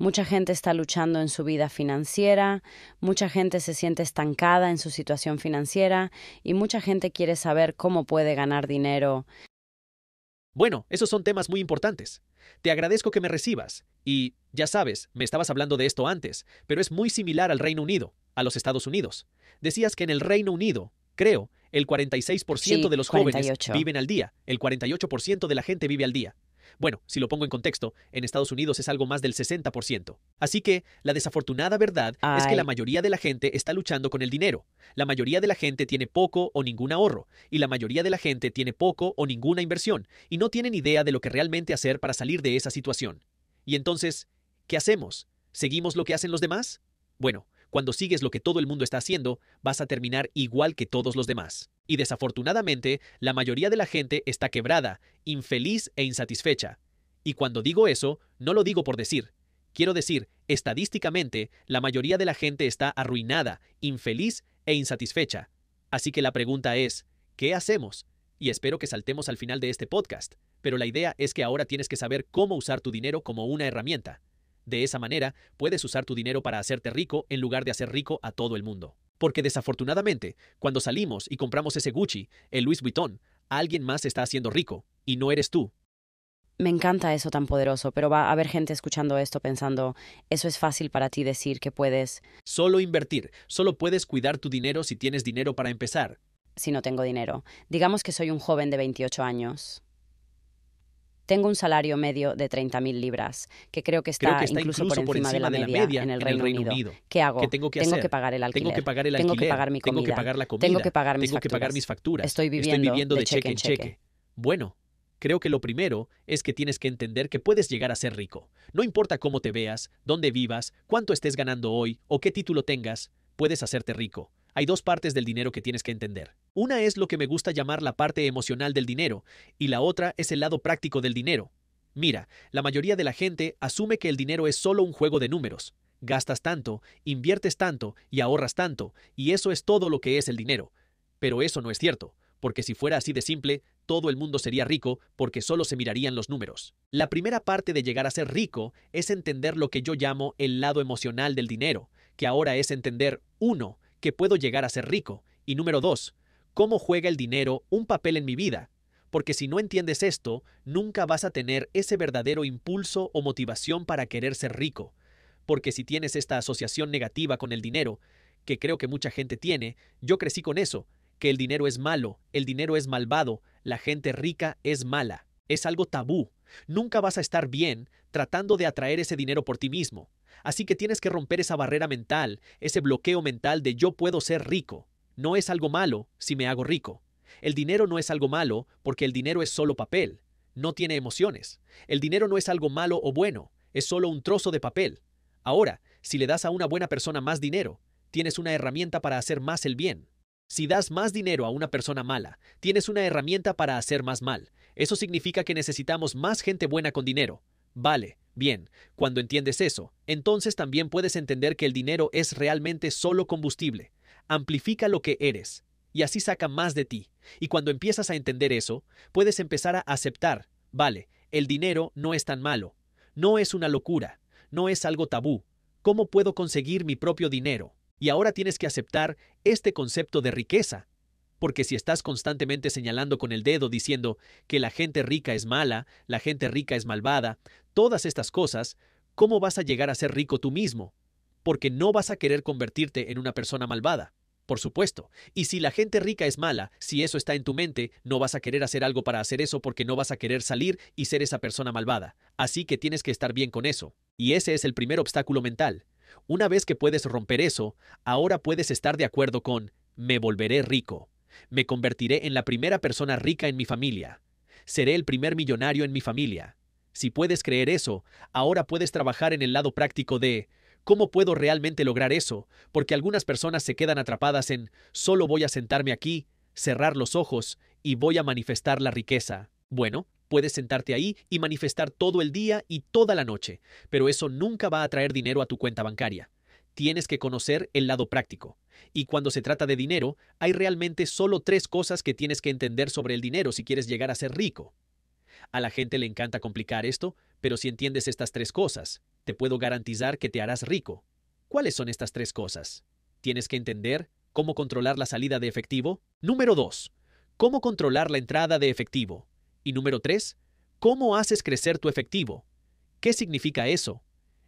Mucha gente está luchando en su vida financiera, mucha gente se siente estancada en su situación financiera y mucha gente quiere saber cómo puede ganar dinero. Bueno, esos son temas muy importantes. Te agradezco que me recibas y, ya sabes, me estabas hablando de esto antes, pero es muy similar al Reino Unido, a los Estados Unidos. Decías que en el Reino Unido, creo, el 46% de los jóvenes viven al día, el 48% de la gente vive al día. Bueno, si lo pongo en contexto, en Estados Unidos es algo más del 60%. Así que la desafortunada verdad es que la mayoría de la gente está luchando con el dinero. La mayoría de la gente tiene poco o ningún ahorro, y la mayoría de la gente tiene poco o ninguna inversión, y no tienen idea de lo que realmente hacer para salir de esa situación. Y entonces, ¿qué hacemos? ¿Seguimos lo que hacen los demás? Bueno, cuando sigues lo que todo el mundo está haciendo, vas a terminar igual que todos los demás. Y desafortunadamente, la mayoría de la gente está quebrada, infeliz e insatisfecha. Y cuando digo eso, no lo digo por decir. Quiero decir, estadísticamente, la mayoría de la gente está arruinada, infeliz e insatisfecha. Así que la pregunta es, ¿qué hacemos? Y espero que saltemos al final de este podcast, pero la idea es que ahora tienes que saber cómo usar tu dinero como una herramienta. De esa manera, puedes usar tu dinero para hacerte rico en lugar de hacer rico a todo el mundo. Porque desafortunadamente, cuando salimos y compramos ese Gucci, el Louis Vuitton, alguien más está haciendo rico, y no eres tú. Me encanta eso tan poderoso, pero va a haber gente escuchando esto pensando, eso es fácil para ti decir que puedes. Solo invertir, solo puedes cuidar tu dinero si tienes dinero para empezar. Si no tengo dinero. Digamos que soy un joven de 28 años tengo un salario medio de 30.000 libras, que creo que está, incluso, por encima, de, la media en el Reino, Unido. ¿Qué hago? tengo que pagar el alquiler. Tengo que pagar el alquiler. Tengo que pagar mi comida. Tengo que pagar la comida. Tengo que pagar mis, facturas. Estoy viviendo, de, cheque en cheque. Bueno, Creo que lo primero es que tienes que entender que puedes llegar a ser rico. No importa cómo te veas, dónde vivas, cuánto estés ganando hoy o qué título tengas, puedes hacerte rico. Hay dos partes del dinero que tienes que entender. Una es lo que me gusta llamar la parte emocional del dinero, y la otra es el lado práctico del dinero. Mira, la mayoría de la gente asume que el dinero es solo un juego de números. Gastas tanto, inviertes tanto y ahorras tanto, y eso es todo lo que es el dinero. Pero eso no es cierto, porque si fuera así de simple, todo el mundo sería rico porque solo se mirarían los números. La primera parte de llegar a ser rico es entender lo que yo llamo el lado emocional del dinero, que ahora es entender, uno, que puedo llegar a ser rico, y número dos, cómo juega el dinero un papel en mi vida, porque si no entiendes esto, nunca vas a tener ese verdadero impulso o motivación para querer ser rico, porque si tienes esta asociación negativa con el dinero, que creo que mucha gente tiene, yo crecí con eso, que el dinero es malo, el dinero es malvado, la gente rica es mala, es algo tabú, nunca vas a estar bien tratando de atraer ese dinero por ti mismo. Así que tienes que romper esa barrera mental, ese bloqueo mental de yo puedo ser rico. No es algo malo si me hago rico. El dinero no es algo malo porque el dinero es solo papel, no tiene emociones. El dinero no es algo malo o bueno, es solo un trozo de papel. Ahora, si le das a una buena persona más dinero, tienes una herramienta para hacer más el bien. Si das más dinero a una persona mala, tienes una herramienta para hacer más mal. Eso significa que necesitamos más gente buena con dinero. Vale, bien, cuando entiendes eso, entonces también puedes entender que el dinero es realmente solo combustible. Amplifica lo que eres, y así saca más de ti. Y cuando empiezas a entender eso, puedes empezar a aceptar, vale, el dinero no es tan malo, no es una locura, no es algo tabú, ¿cómo puedo conseguir mi propio dinero? Y ahora tienes que aceptar este concepto de riqueza, porque si estás constantemente señalando con el dedo diciendo que la gente rica es mala, la gente rica es malvada, todas estas cosas, ¿cómo vas a llegar a ser rico tú mismo? Porque no vas a querer convertirte en una persona malvada. Por supuesto. Y si la gente rica es mala, si eso está en tu mente, no vas a querer hacer algo para hacer eso porque no vas a querer salir y ser esa persona malvada. Así que tienes que estar bien con eso. Y ese es el primer obstáculo mental. Una vez que puedes romper eso, ahora puedes estar de acuerdo con me volveré rico. Me convertiré en la primera persona rica en mi familia. Seré el primer millonario en mi familia. Si puedes creer eso, ahora puedes trabajar en el lado práctico de ¿Cómo puedo realmente lograr eso? Porque algunas personas se quedan atrapadas en solo voy a sentarme aquí, cerrar los ojos y voy a manifestar la riqueza. Bueno, puedes sentarte ahí y manifestar todo el día y toda la noche, pero eso nunca va a traer dinero a tu cuenta bancaria. Tienes que conocer el lado práctico. Y cuando se trata de dinero, hay realmente solo tres cosas que tienes que entender sobre el dinero si quieres llegar a ser rico. A la gente le encanta complicar esto, pero si entiendes estas tres cosas, te puedo garantizar que te harás rico. ¿Cuáles son estas tres cosas? Tienes que entender cómo controlar la salida de efectivo. Número dos, Cómo controlar la entrada de efectivo. Y número tres, ¿Cómo haces crecer tu efectivo? ¿Qué significa eso?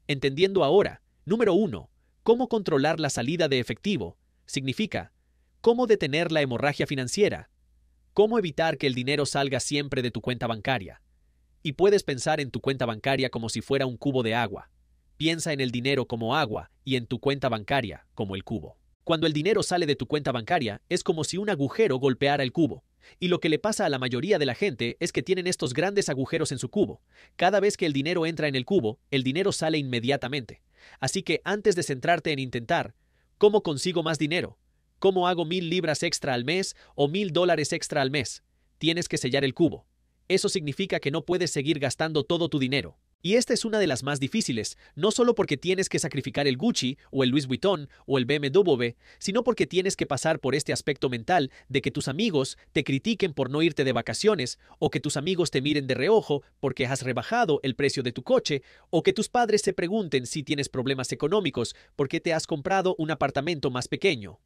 Entendiendo ahora, número uno, Cómo controlar la salida de efectivo. Significa, cómo detener la hemorragia financiera. Cómo evitar que el dinero salga siempre de tu cuenta bancaria. Y puedes pensar en tu cuenta bancaria como si fuera un cubo de agua. Piensa en el dinero como agua y en tu cuenta bancaria como el cubo. Cuando el dinero sale de tu cuenta bancaria, es como si un agujero golpeara el cubo. Y lo que le pasa a la mayoría de la gente es que tienen estos grandes agujeros en su cubo. Cada vez que el dinero entra en el cubo, el dinero sale inmediatamente. Así que antes de centrarte en intentar, ¿cómo consigo más dinero? ¿Cómo hago mil libras extra al mes o mil dólares extra al mes? Tienes que sellar el cubo eso significa que no puedes seguir gastando todo tu dinero. Y esta es una de las más difíciles, no solo porque tienes que sacrificar el Gucci o el Louis Vuitton o el BMW, sino porque tienes que pasar por este aspecto mental de que tus amigos te critiquen por no irte de vacaciones, o que tus amigos te miren de reojo porque has rebajado el precio de tu coche, o que tus padres se pregunten si tienes problemas económicos porque te has comprado un apartamento más pequeño.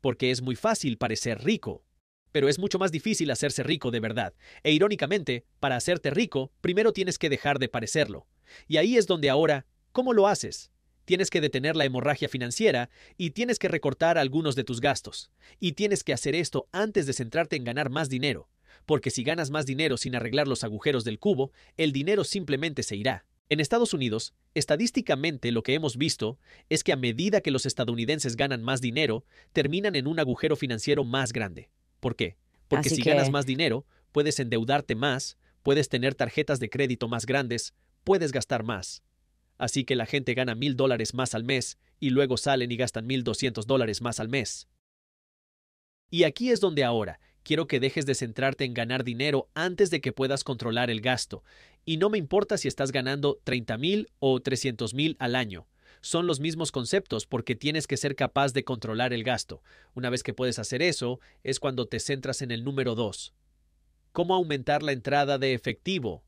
Porque es muy fácil parecer rico. Pero es mucho más difícil hacerse rico de verdad. E irónicamente, para hacerte rico, primero tienes que dejar de parecerlo. Y ahí es donde ahora, ¿cómo lo haces? Tienes que detener la hemorragia financiera y tienes que recortar algunos de tus gastos. Y tienes que hacer esto antes de centrarte en ganar más dinero, porque si ganas más dinero sin arreglar los agujeros del cubo, el dinero simplemente se irá. En Estados Unidos, estadísticamente lo que hemos visto es que a medida que los estadounidenses ganan más dinero, terminan en un agujero financiero más grande. ¿Por qué? Porque si ganas más dinero, puedes endeudarte más, puedes tener tarjetas de crédito más grandes, puedes gastar más. Así que la gente gana mil dólares más al mes y luego salen y gastan mil doscientos dólares más al mes. Y aquí es donde ahora quiero que dejes de centrarte en ganar dinero antes de que puedas controlar el gasto. Y no me importa si estás ganando 30 mil o 300 mil al año son los mismos conceptos porque tienes que ser capaz de controlar el gasto. Una vez que puedes hacer eso, es cuando te centras en el número dos. ¿Cómo aumentar la entrada de efectivo?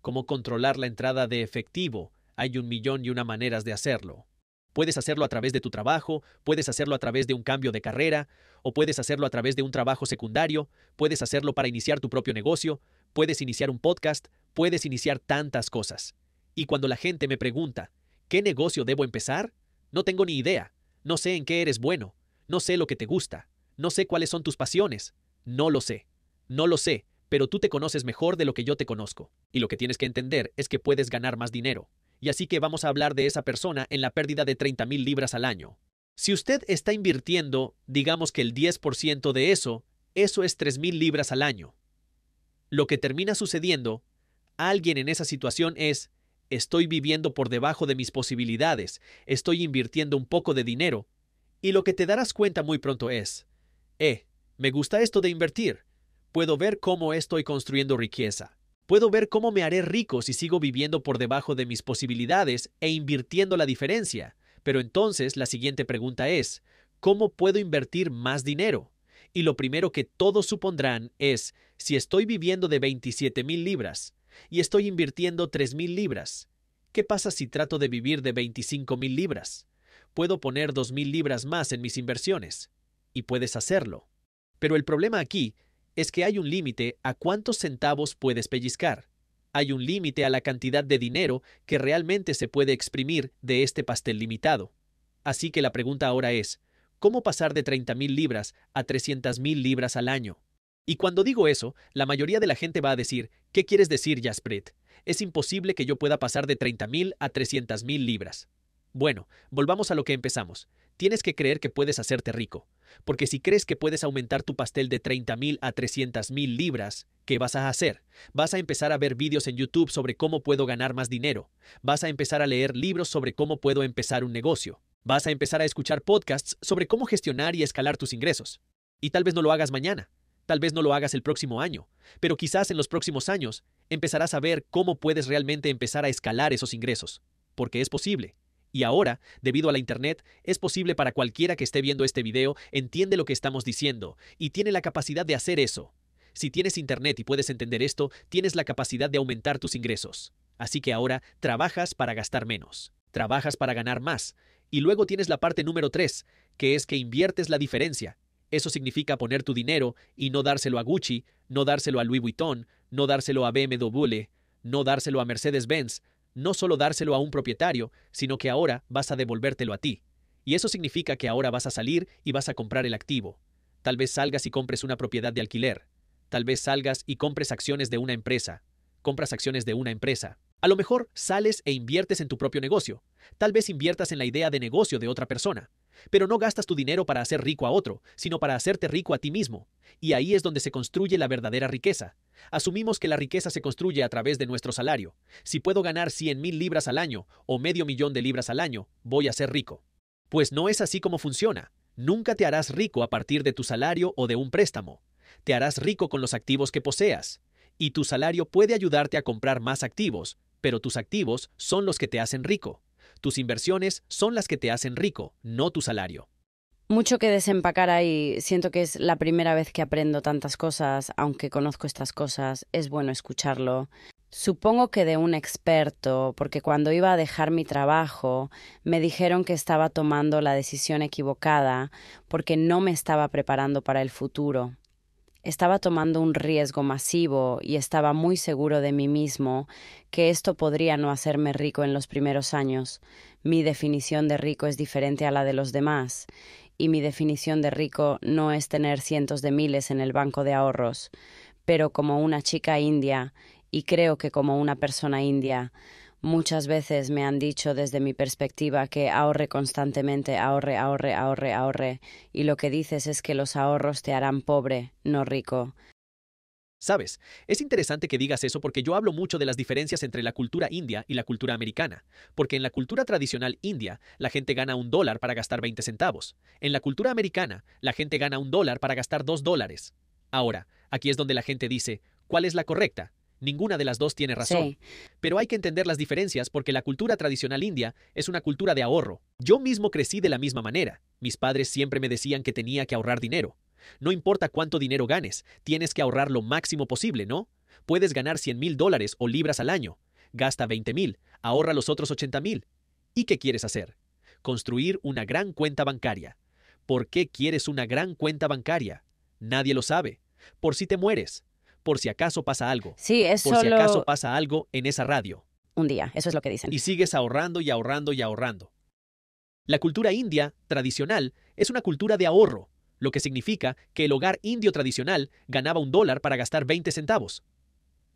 ¿Cómo controlar la entrada de efectivo? Hay un millón y una maneras de hacerlo. Puedes hacerlo a través de tu trabajo, puedes hacerlo a través de un cambio de carrera, o puedes hacerlo a través de un trabajo secundario, puedes hacerlo para iniciar tu propio negocio, puedes iniciar un podcast, puedes iniciar tantas cosas. Y cuando la gente me pregunta, ¿Qué negocio debo empezar? No tengo ni idea. No sé en qué eres bueno. No sé lo que te gusta. No sé cuáles son tus pasiones. No lo sé. No lo sé, pero tú te conoces mejor de lo que yo te conozco. Y lo que tienes que entender es que puedes ganar más dinero. Y así que vamos a hablar de esa persona en la pérdida de 30 mil libras al año. Si usted está invirtiendo, digamos que el 10% de eso, eso es 3 mil libras al año. Lo que termina sucediendo, alguien en esa situación es estoy viviendo por debajo de mis posibilidades, estoy invirtiendo un poco de dinero. Y lo que te darás cuenta muy pronto es, eh, me gusta esto de invertir. Puedo ver cómo estoy construyendo riqueza. Puedo ver cómo me haré rico si sigo viviendo por debajo de mis posibilidades e invirtiendo la diferencia. Pero entonces la siguiente pregunta es, ¿cómo puedo invertir más dinero? Y lo primero que todos supondrán es, si estoy viviendo de 27 mil libras, y estoy invirtiendo 3.000 libras. ¿Qué pasa si trato de vivir de 25.000 libras? Puedo poner 2.000 libras más en mis inversiones. Y puedes hacerlo. Pero el problema aquí es que hay un límite a cuántos centavos puedes pellizcar. Hay un límite a la cantidad de dinero que realmente se puede exprimir de este pastel limitado. Así que la pregunta ahora es, ¿cómo pasar de 30.000 libras a 300.000 libras al año? Y cuando digo eso, la mayoría de la gente va a decir, ¿qué quieres decir, Jasprit? Es imposible que yo pueda pasar de 30.000 a 300.000 libras. Bueno, volvamos a lo que empezamos. Tienes que creer que puedes hacerte rico, porque si crees que puedes aumentar tu pastel de 30.000 a 300.000 libras, ¿qué vas a hacer? Vas a empezar a ver vídeos en YouTube sobre cómo puedo ganar más dinero, vas a empezar a leer libros sobre cómo puedo empezar un negocio, vas a empezar a escuchar podcasts sobre cómo gestionar y escalar tus ingresos. Y tal vez no lo hagas mañana, Tal vez no lo hagas el próximo año, pero quizás en los próximos años empezarás a ver cómo puedes realmente empezar a escalar esos ingresos, porque es posible. Y ahora, debido a la Internet, es posible para cualquiera que esté viendo este video, entiende lo que estamos diciendo y tiene la capacidad de hacer eso. Si tienes Internet y puedes entender esto, tienes la capacidad de aumentar tus ingresos. Así que ahora trabajas para gastar menos, trabajas para ganar más, y luego tienes la parte número 3, que es que inviertes la diferencia eso significa poner tu dinero y no dárselo a Gucci, no dárselo a Louis Vuitton, no dárselo a BMW, no dárselo a Mercedes-Benz, no solo dárselo a un propietario, sino que ahora vas a devolvértelo a ti. Y eso significa que ahora vas a salir y vas a comprar el activo. Tal vez salgas y compres una propiedad de alquiler. Tal vez salgas y compres acciones de una empresa. Compras acciones de una empresa. A lo mejor sales e inviertes en tu propio negocio. Tal vez inviertas en la idea de negocio de otra persona. Pero no gastas tu dinero para hacer rico a otro, sino para hacerte rico a ti mismo. Y ahí es donde se construye la verdadera riqueza. Asumimos que la riqueza se construye a través de nuestro salario. Si puedo ganar 100,000 mil libras al año o medio millón de libras al año, voy a ser rico. Pues no es así como funciona. Nunca te harás rico a partir de tu salario o de un préstamo. Te harás rico con los activos que poseas. Y tu salario puede ayudarte a comprar más activos, pero tus activos son los que te hacen rico. Tus inversiones son las que te hacen rico, no tu salario. Mucho que desempacar ahí. Siento que es la primera vez que aprendo tantas cosas, aunque conozco estas cosas, es bueno escucharlo. Supongo que de un experto, porque cuando iba a dejar mi trabajo me dijeron que estaba tomando la decisión equivocada porque no me estaba preparando para el futuro estaba tomando un riesgo masivo y estaba muy seguro de mí mismo que esto podría no hacerme rico en los primeros años. Mi definición de rico es diferente a la de los demás, y mi definición de rico no es tener cientos de miles en el banco de ahorros, pero como una chica india, y creo que como una persona india, Muchas veces me han dicho desde mi perspectiva que ahorre constantemente, ahorre, ahorre, ahorre, ahorre, y lo que dices es que los ahorros te harán pobre, no rico. Sabes, es interesante que digas eso porque yo hablo mucho de las diferencias entre la cultura india y la cultura americana, porque en la cultura tradicional india la gente gana un dólar para gastar 20 centavos, en la cultura americana la gente gana un dólar para gastar dos dólares. Ahora, aquí es donde la gente dice, ¿cuál es la correcta? Ninguna de las dos tiene razón. Pero hay que entender las diferencias porque la cultura tradicional india es una cultura de ahorro. Yo mismo crecí de la misma manera. Mis padres siempre me decían que tenía que ahorrar dinero. No importa cuánto dinero ganes, tienes que ahorrar lo máximo posible, ¿no? Puedes ganar 100 mil dólares o libras al año. Gasta 20 mil, ahorra los otros 80 mil. ¿Y qué quieres hacer? Construir una gran cuenta bancaria. ¿Por qué quieres una gran cuenta bancaria? Nadie lo sabe. Por si te mueres por si acaso pasa algo. Sí, es Por si acaso pasa algo en esa radio. un día, eso es lo que dicen. Y sigues ahorrando y ahorrando y ahorrando. La cultura india tradicional es una cultura de ahorro, lo que significa que el hogar indio tradicional ganaba un dólar para gastar 20 centavos.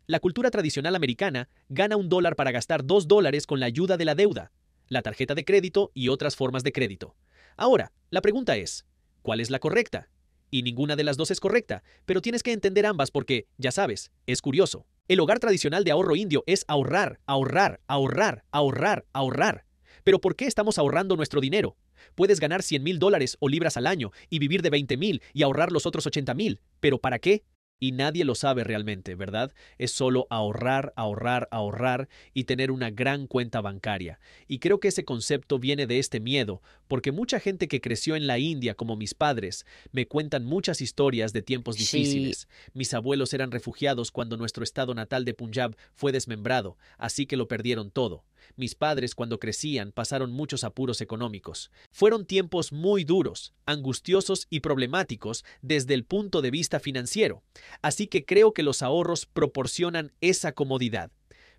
La cultura tradicional americana gana un dólar para gastar dos dólares con la ayuda de la deuda, la tarjeta de crédito y otras formas de crédito. Ahora, la pregunta es, ¿cuál es la correcta? y ninguna de las dos es correcta, pero tienes que entender ambas porque, ya sabes, es curioso. El hogar tradicional de ahorro indio es ahorrar, ahorrar, ahorrar, ahorrar, ahorrar. Pero ¿por qué estamos ahorrando nuestro dinero? Puedes ganar 100 mil dólares o libras al año y vivir de 20 mil y ahorrar los otros 80 mil, pero ¿para qué? y nadie lo sabe realmente, ¿verdad? Es solo ahorrar, ahorrar, ahorrar y tener una gran cuenta bancaria. Y creo que ese concepto viene de este miedo, porque mucha gente que creció en la India, como mis padres, me cuentan muchas historias de tiempos difíciles. Mis abuelos eran refugiados cuando nuestro estado natal de Punjab fue desmembrado, así que lo perdieron todo. Mis padres cuando crecían pasaron muchos apuros económicos. Fueron tiempos muy duros, angustiosos y problemáticos desde el punto de vista financiero, así que creo que los ahorros proporcionan esa comodidad.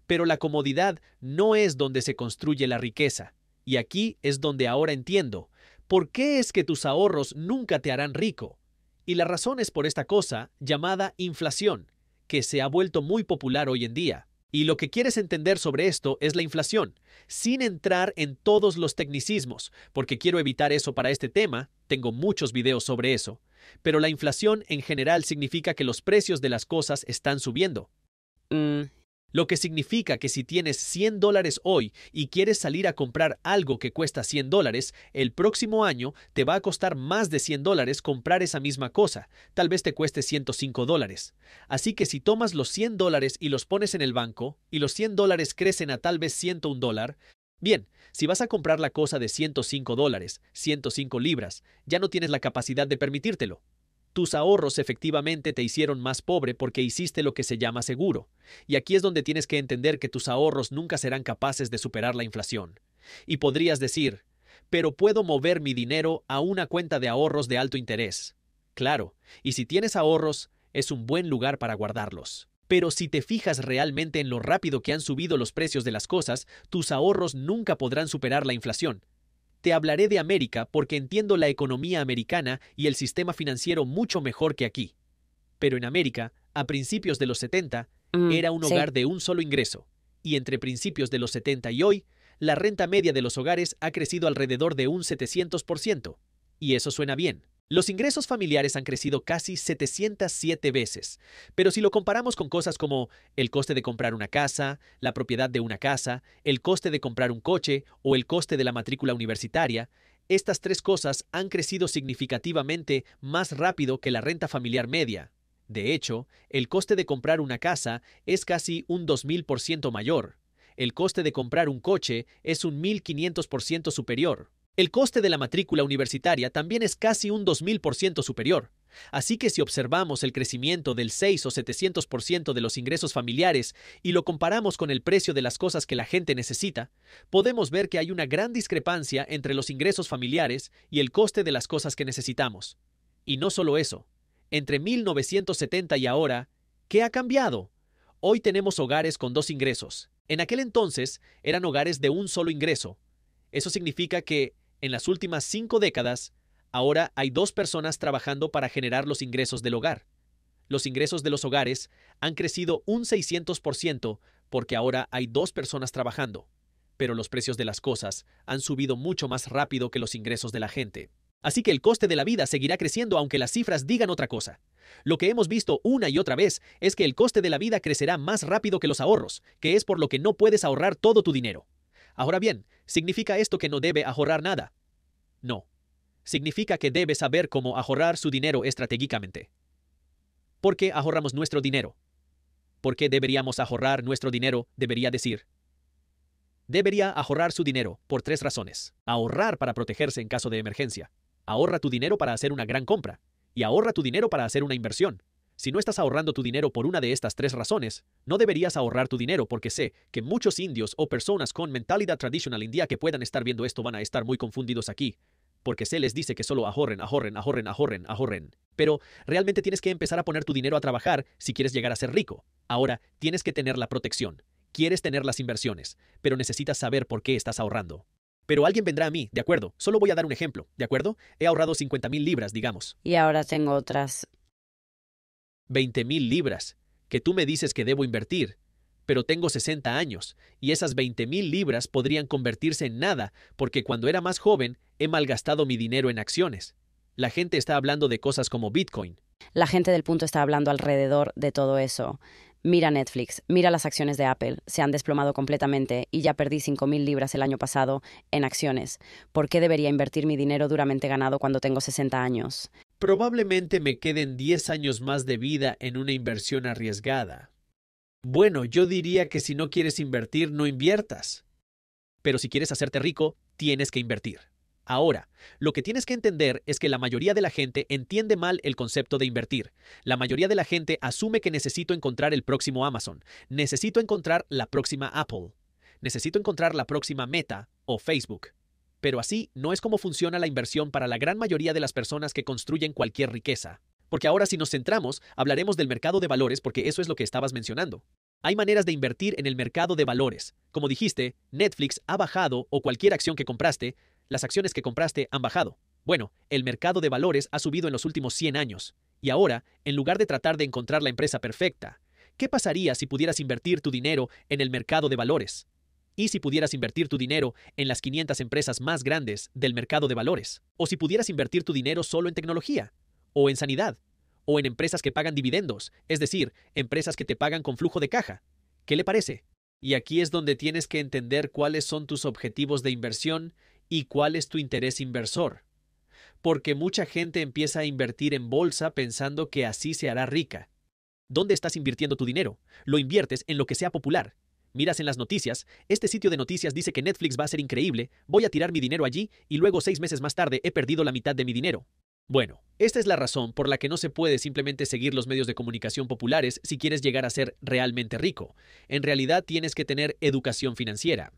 Pero la comodidad no es donde se construye la riqueza. Y aquí es donde ahora entiendo, ¿por qué es que tus ahorros nunca te harán rico? Y la razón es por esta cosa llamada inflación, que se ha vuelto muy popular hoy en día. Y lo que quieres entender sobre esto es la inflación, sin entrar en todos los tecnicismos, porque quiero evitar eso para este tema, tengo muchos videos sobre eso. Pero la inflación en general significa que los precios de las cosas están subiendo. Mm, lo que significa que si tienes 100 dólares hoy y quieres salir a comprar algo que cuesta 100 dólares, el próximo año te va a costar más de 100 dólares comprar esa misma cosa, tal vez te cueste 105 dólares. Así que si tomas los 100 dólares y los pones en el banco, y los 100 dólares crecen a tal vez 101 dólar, Bien, si vas a comprar la cosa de 105 dólares, 105 libras, ya no tienes la capacidad de permitírtelo. Tus ahorros efectivamente te hicieron más pobre porque hiciste lo que se llama seguro. Y aquí es donde tienes que entender que tus ahorros nunca serán capaces de superar la inflación. Y podrías decir, pero puedo mover mi dinero a una cuenta de ahorros de alto interés. Claro, y si tienes ahorros, es un buen lugar para guardarlos. Pero si te fijas realmente en lo rápido que han subido los precios de las cosas, tus ahorros nunca podrán superar la inflación. Te hablaré de América porque entiendo la economía americana y el sistema financiero mucho mejor que aquí. Pero en América, a principios de los 70, mm, era un hogar de un solo ingreso, y entre principios de los 70 y hoy, la renta media de los hogares ha crecido alrededor de un 700%, y eso suena bien. Los ingresos familiares han crecido casi 707 veces, pero si lo comparamos con cosas como el coste de comprar una casa, la propiedad de una casa, el coste de comprar un coche o el coste de la matrícula universitaria, estas tres cosas han crecido significativamente más rápido que la renta familiar media. De hecho, el coste de comprar una casa es casi un 2000% mayor. El coste de comprar un coche es un 1500% superior el coste de la matrícula universitaria también es casi un 2.000% superior. Así que si observamos el crecimiento del 6 o 700% de los ingresos familiares y lo comparamos con el precio de las cosas que la gente necesita, podemos ver que hay una gran discrepancia entre los ingresos familiares y el coste de las cosas que necesitamos. Y no solo eso, entre 1970 y ahora, ¿qué ha cambiado? Hoy tenemos hogares con dos ingresos. En aquel entonces eran hogares de un solo ingreso. Eso significa que en las últimas cinco décadas, ahora hay dos personas trabajando para generar los ingresos del hogar. Los ingresos de los hogares han crecido un 600% porque ahora hay dos personas trabajando. Pero los precios de las cosas han subido mucho más rápido que los ingresos de la gente. Así que el coste de la vida seguirá creciendo aunque las cifras digan otra cosa. Lo que hemos visto una y otra vez es que el coste de la vida crecerá más rápido que los ahorros, que es por lo que no puedes ahorrar todo tu dinero. Ahora bien, ¿significa esto que no debe ahorrar nada? No. Significa que debe saber cómo ahorrar su dinero estratégicamente. ¿Por qué ahorramos nuestro dinero? ¿Por qué deberíamos ahorrar nuestro dinero? Debería decir. Debería ahorrar su dinero por tres razones. Ahorrar para protegerse en caso de emergencia. Ahorra tu dinero para hacer una gran compra. Y ahorra tu dinero para hacer una inversión. Si no estás ahorrando tu dinero por una de estas tres razones, no deberías ahorrar tu dinero porque sé que muchos indios o personas con mentalidad tradicional india que puedan estar viendo esto van a estar muy confundidos aquí, porque se les dice que solo ahorren, ahorren, ahorren, ahorren, ahorren. Pero realmente tienes que empezar a poner tu dinero a trabajar si quieres llegar a ser rico. Ahora, tienes que tener la protección. Quieres tener las inversiones, pero necesitas saber por qué estás ahorrando. Pero alguien vendrá a mí, ¿de acuerdo? Solo voy a dar un ejemplo, ¿de acuerdo? He ahorrado 50,000 mil libras, digamos. Y ahora tengo otras 20,000 mil libras, que tú me dices que debo invertir, pero tengo 60 años, y esas 20,000 mil libras podrían convertirse en nada, porque cuando era más joven he malgastado mi dinero en acciones. La gente está hablando de cosas como Bitcoin. La gente del punto está hablando alrededor de todo eso. Mira Netflix, mira las acciones de Apple, se han desplomado completamente y ya perdí 5.000 libras el año pasado en acciones. ¿Por qué debería invertir mi dinero duramente ganado cuando tengo 60 años? Probablemente me queden 10 años más de vida en una inversión arriesgada. Bueno, yo diría que si no quieres invertir, no inviertas. Pero si quieres hacerte rico, tienes que invertir. Ahora, lo que tienes que entender es que la mayoría de la gente entiende mal el concepto de invertir. La mayoría de la gente asume que necesito encontrar el próximo Amazon, necesito encontrar la próxima Apple, necesito encontrar la próxima Meta o Facebook. Pero así no es como funciona la inversión para la gran mayoría de las personas que construyen cualquier riqueza. Porque ahora si nos centramos, hablaremos del mercado de valores porque eso es lo que estabas mencionando. Hay maneras de invertir en el mercado de valores. Como dijiste, Netflix ha bajado o cualquier acción que compraste, las acciones que compraste han bajado. Bueno, el mercado de valores ha subido en los últimos 100 años. Y ahora, en lugar de tratar de encontrar la empresa perfecta, ¿qué pasaría si pudieras invertir tu dinero en el mercado de valores? ¿Y si pudieras invertir tu dinero en las 500 empresas más grandes del mercado de valores? ¿O si pudieras invertir tu dinero solo en tecnología? ¿O en sanidad? ¿O en empresas que pagan dividendos? Es decir, empresas que te pagan con flujo de caja. ¿Qué le parece? Y aquí es donde tienes que entender cuáles son tus objetivos de inversión y cuál es tu interés inversor. Porque mucha gente empieza a invertir en bolsa pensando que así se hará rica. ¿Dónde estás invirtiendo tu dinero? Lo inviertes en lo que sea popular, miras en las noticias, este sitio de noticias dice que Netflix va a ser increíble, voy a tirar mi dinero allí y luego seis meses más tarde he perdido la mitad de mi dinero. Bueno, esta es la razón por la que no se puede simplemente seguir los medios de comunicación populares si quieres llegar a ser realmente rico. En realidad tienes que tener educación financiera.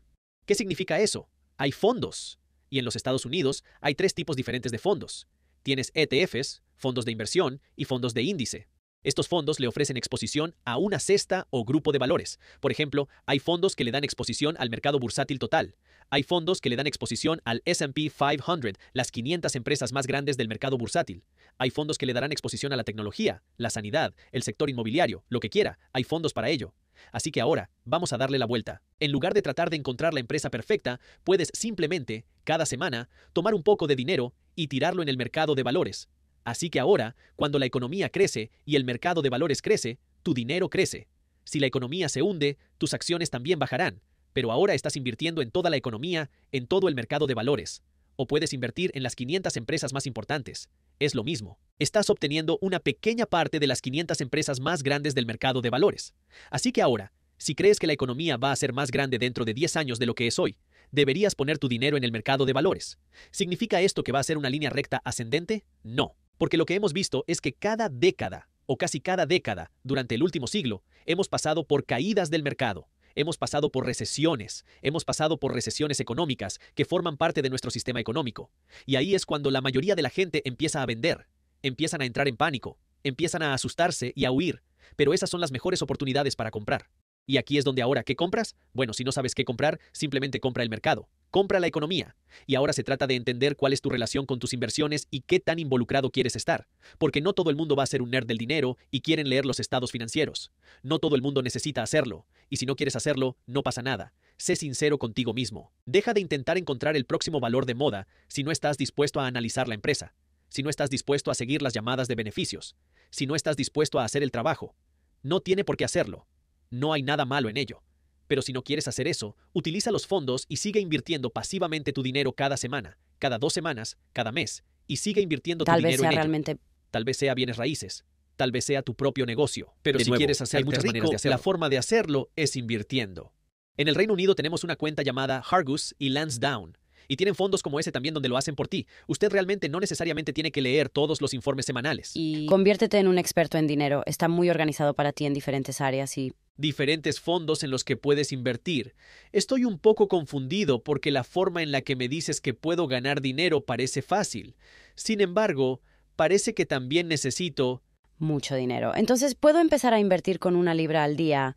¿Qué significa eso? Hay fondos. Y en los Estados Unidos hay tres tipos diferentes de fondos. Tienes ETFs, fondos de inversión y fondos de índice. Estos fondos le ofrecen exposición a una cesta o grupo de valores. Por ejemplo, hay fondos que le dan exposición al mercado bursátil total. Hay fondos que le dan exposición al SP 500, las 500 empresas más grandes del mercado bursátil. Hay fondos que le darán exposición a la tecnología, la sanidad, el sector inmobiliario, lo que quiera. Hay fondos para ello. Así que ahora, vamos a darle la vuelta. En lugar de tratar de encontrar la empresa perfecta, puedes simplemente, cada semana, tomar un poco de dinero y tirarlo en el mercado de valores, Así que ahora, cuando la economía crece y el mercado de valores crece, tu dinero crece. Si la economía se hunde, tus acciones también bajarán, pero ahora estás invirtiendo en toda la economía, en todo el mercado de valores. O puedes invertir en las 500 empresas más importantes. Es lo mismo. Estás obteniendo una pequeña parte de las 500 empresas más grandes del mercado de valores. Así que ahora, si crees que la economía va a ser más grande dentro de 10 años de lo que es hoy, deberías poner tu dinero en el mercado de valores. ¿Significa esto que va a ser una línea recta ascendente? No. Porque lo que hemos visto es que cada década, o casi cada década, durante el último siglo, hemos pasado por caídas del mercado, hemos pasado por recesiones, hemos pasado por recesiones económicas que forman parte de nuestro sistema económico. Y ahí es cuando la mayoría de la gente empieza a vender, empiezan a entrar en pánico, empiezan a asustarse y a huir, pero esas son las mejores oportunidades para comprar. Y aquí es donde ahora, ¿qué compras? Bueno, si no sabes qué comprar, simplemente compra el mercado, compra la economía. Y ahora se trata de entender cuál es tu relación con tus inversiones y qué tan involucrado quieres estar. Porque no todo el mundo va a ser un nerd del dinero y quieren leer los estados financieros. No todo el mundo necesita hacerlo. Y si no quieres hacerlo, no pasa nada. Sé sincero contigo mismo. Deja de intentar encontrar el próximo valor de moda si no estás dispuesto a analizar la empresa, si no estás dispuesto a seguir las llamadas de beneficios, si no estás dispuesto a hacer el trabajo. No tiene por qué hacerlo. No hay nada malo en ello. Pero si no quieres hacer eso, utiliza los fondos y sigue invirtiendo pasivamente tu dinero cada semana, cada dos semanas, cada mes, y sigue invirtiendo tu dinero en ello. Realmente... Tal vez sea bienes raíces, tal vez sea tu propio negocio. Pero si quieres hacer muchas hacerlo. La forma de hacerlo es invirtiendo. En el Reino Unido tenemos una cuenta llamada Hargus y Lansdowne. Y tienen fondos como ese también donde lo hacen por ti. Usted realmente no necesariamente tiene que leer todos los informes semanales. Y conviértete en un experto en dinero. Está muy organizado para ti en diferentes áreas y diferentes fondos en los que puedes invertir. Estoy un poco confundido porque la forma en la que me dices que puedo ganar dinero parece fácil. Sin embargo, parece que también necesito... Mucho dinero. Entonces, ¿puedo empezar a invertir con una libra al día?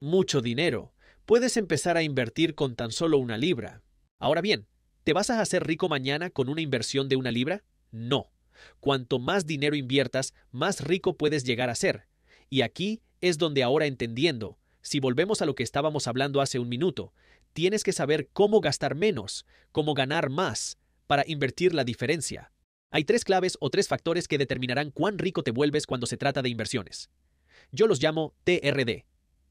Mucho dinero. Puedes empezar a invertir con tan solo una libra. Ahora bien, ¿te vas a hacer rico mañana con una inversión de una libra? No. Cuanto más dinero inviertas, más rico puedes llegar a ser. Y aquí es donde ahora entendiendo, si volvemos a lo que estábamos hablando hace un minuto, tienes que saber cómo gastar menos, cómo ganar más, para invertir la diferencia. Hay tres claves o tres factores que determinarán cuán rico te vuelves cuando se trata de inversiones. Yo los llamo TRD.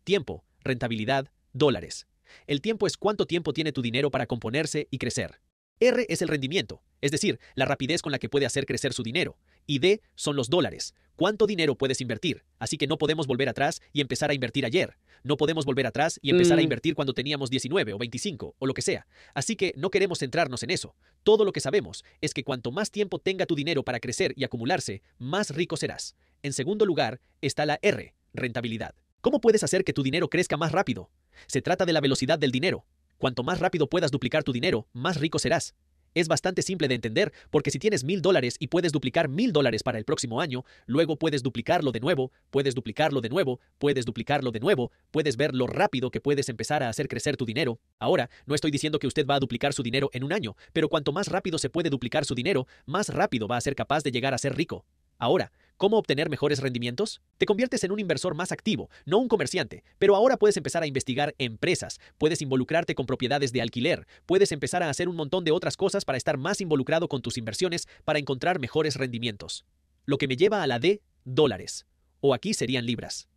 Tiempo, rentabilidad, dólares. El tiempo es cuánto tiempo tiene tu dinero para componerse y crecer. R es el rendimiento, es decir, la rapidez con la que puede hacer crecer su dinero, y D son los dólares, cuánto dinero puedes invertir. Así que no podemos volver atrás y empezar a invertir ayer. No podemos volver atrás y empezar a mm. invertir cuando teníamos 19 o 25 o lo que sea. Así que no queremos centrarnos en eso. Todo lo que sabemos es que cuanto más tiempo tenga tu dinero para crecer y acumularse, más rico serás. En segundo lugar está la R, rentabilidad. ¿Cómo puedes hacer que tu dinero crezca más rápido? Se trata de la velocidad del dinero. Cuanto más rápido puedas duplicar tu dinero, más rico serás. Es bastante simple de entender, porque si tienes mil dólares y puedes duplicar mil dólares para el próximo año, luego puedes duplicarlo de nuevo, puedes duplicarlo de nuevo, puedes duplicarlo de nuevo, puedes ver lo rápido que puedes empezar a hacer crecer tu dinero. Ahora, no estoy diciendo que usted va a duplicar su dinero en un año, pero cuanto más rápido se puede duplicar su dinero, más rápido va a ser capaz de llegar a ser rico. Ahora, ¿Cómo obtener mejores rendimientos? Te conviertes en un inversor más activo, no un comerciante, pero ahora puedes empezar a investigar empresas, puedes involucrarte con propiedades de alquiler, puedes empezar a hacer un montón de otras cosas para estar más involucrado con tus inversiones para encontrar mejores rendimientos. Lo que me lleva a la D, dólares, o aquí serían libras.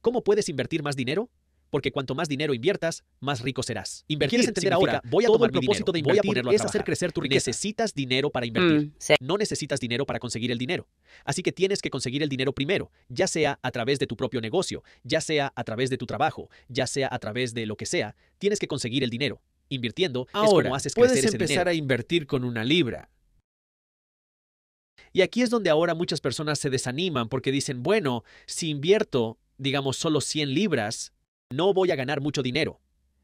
¿Cómo puedes invertir más dinero? porque cuanto más dinero inviertas, más rico serás. Invertir entender ahora, voy a tomar propósito mi de voy a es hacer crecer tu riqueza. Necesitas dinero para mm, invertir. No necesitas dinero para conseguir el dinero. Así que tienes que conseguir el dinero primero, ya sea a través de tu propio negocio, ya sea a través de tu trabajo, ya sea a través de lo que sea, tienes que conseguir el dinero. Invirtiendo ahora, es como haces crecer puedes empezar a invertir con una libra. Y aquí es donde ahora muchas personas se desaniman porque dicen, bueno, si invierto, digamos, solo 100 libras, no voy a ganar mucho dinero.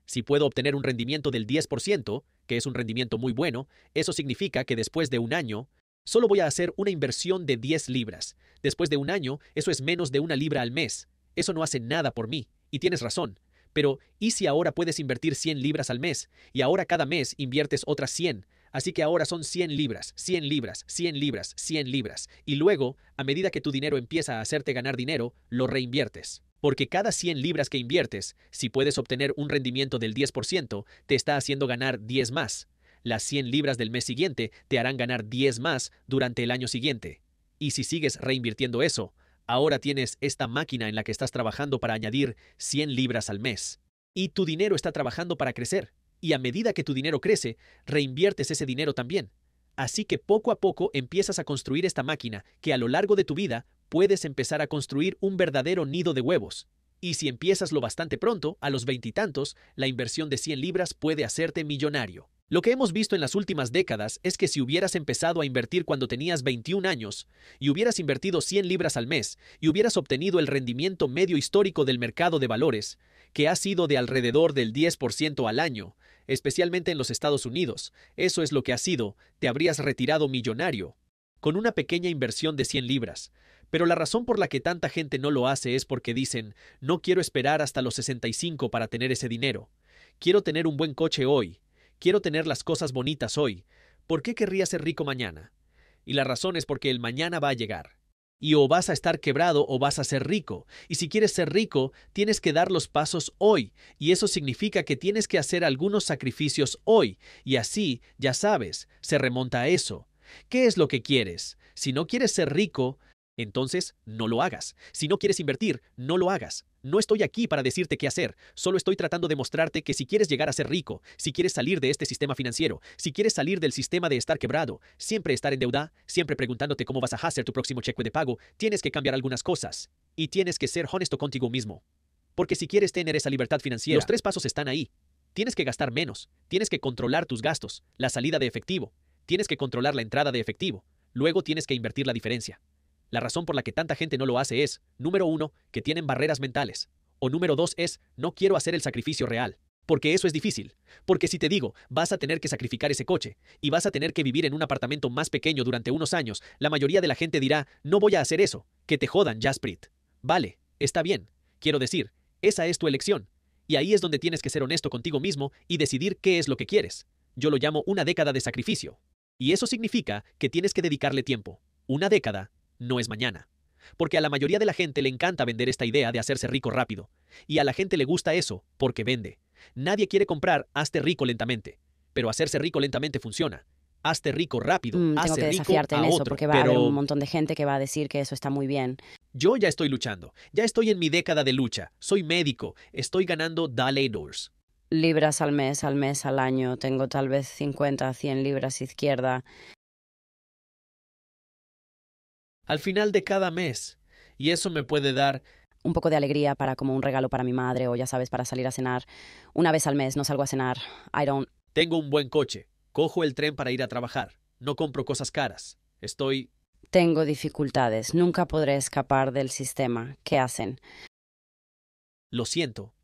Si puedo obtener un rendimiento del 10%, que es un rendimiento muy bueno, eso significa que después de un año, solo voy a hacer una inversión de 10 libras. Después de un año, eso es menos de una libra al mes. Eso no hace nada por mí, y tienes razón. Pero, ¿y si ahora puedes invertir 100 libras al mes? Y ahora cada mes inviertes otras 100. Así que ahora son 100 libras, 100 libras, 100 libras, 100 libras. Y luego, a medida que tu dinero empieza a hacerte ganar dinero, lo reinviertes porque cada 100 libras que inviertes, si puedes obtener un rendimiento del 10%, te está haciendo ganar 10 más. Las 100 libras del mes siguiente te harán ganar 10 más durante el año siguiente. Y si sigues reinvirtiendo eso, ahora tienes esta máquina en la que estás trabajando para añadir 100 libras al mes. Y tu dinero está trabajando para crecer. Y a medida que tu dinero crece, reinviertes ese dinero también. Así que poco a poco empiezas a construir esta máquina que a lo largo de tu vida puedes empezar a construir un verdadero nido de huevos. Y si empiezas lo bastante pronto, a los veintitantos, la inversión de 100 libras puede hacerte millonario. Lo que hemos visto en las últimas décadas es que si hubieras empezado a invertir cuando tenías 21 años y hubieras invertido 100 libras al mes y hubieras obtenido el rendimiento medio histórico del mercado de valores, que ha sido de alrededor del 10% al año, especialmente en los Estados Unidos, eso es lo que ha sido, te habrías retirado millonario. Con una pequeña inversión de 100 libras, pero la razón por la que tanta gente no lo hace es porque dicen, no quiero esperar hasta los 65 para tener ese dinero. Quiero tener un buen coche hoy. Quiero tener las cosas bonitas hoy. ¿Por qué querría ser rico mañana? Y la razón es porque el mañana va a llegar. Y o vas a estar quebrado o vas a ser rico. Y si quieres ser rico, tienes que dar los pasos hoy. Y eso significa que tienes que hacer algunos sacrificios hoy. Y así, ya sabes, se remonta a eso. ¿Qué es lo que quieres? Si no quieres ser rico, entonces, no lo hagas. Si no quieres invertir, no lo hagas. No estoy aquí para decirte qué hacer, solo estoy tratando de mostrarte que si quieres llegar a ser rico, si quieres salir de este sistema financiero, si quieres salir del sistema de estar quebrado, siempre estar en deuda, siempre preguntándote cómo vas a hacer tu próximo cheque de pago, tienes que cambiar algunas cosas. Y tienes que ser honesto contigo mismo. Porque si quieres tener esa libertad financiera, los tres pasos están ahí. Tienes que gastar menos, tienes que controlar tus gastos, la salida de efectivo, tienes que controlar la entrada de efectivo, luego tienes que invertir la diferencia. La razón por la que tanta gente no lo hace es, número uno, que tienen barreras mentales. O número dos es, no quiero hacer el sacrificio real. Porque eso es difícil. Porque si te digo, vas a tener que sacrificar ese coche y vas a tener que vivir en un apartamento más pequeño durante unos años, la mayoría de la gente dirá, no voy a hacer eso, que te jodan, Jasprit. Vale, está bien. Quiero decir, esa es tu elección. Y ahí es donde tienes que ser honesto contigo mismo y decidir qué es lo que quieres. Yo lo llamo una década de sacrificio. Y eso significa que tienes que dedicarle tiempo. Una década no es mañana. Porque a la mayoría de la gente le encanta vender esta idea de hacerse rico rápido. Y a la gente le gusta eso, porque vende. Nadie quiere comprar, hazte rico lentamente. Pero hacerse rico lentamente funciona. Hazte rico rápido. Mm, hazte tengo que desafiarte en eso, porque va a haber un montón de gente que va a decir que eso está muy bien. Yo ya estoy luchando. Ya estoy en mi década de lucha. Soy médico. Estoy ganando Dale Libras al mes, al mes, al año. Tengo tal vez 50, 100 libras izquierda al final de cada mes. Y eso me puede dar un poco de alegría para como un regalo para mi madre o ya sabes, para salir a cenar una vez al mes, no salgo a cenar. I don't. Tengo un buen coche, cojo el tren para ir a trabajar, no compro cosas caras. Estoy tengo dificultades, nunca podré escapar del sistema. ¿Qué hacen? Lo siento.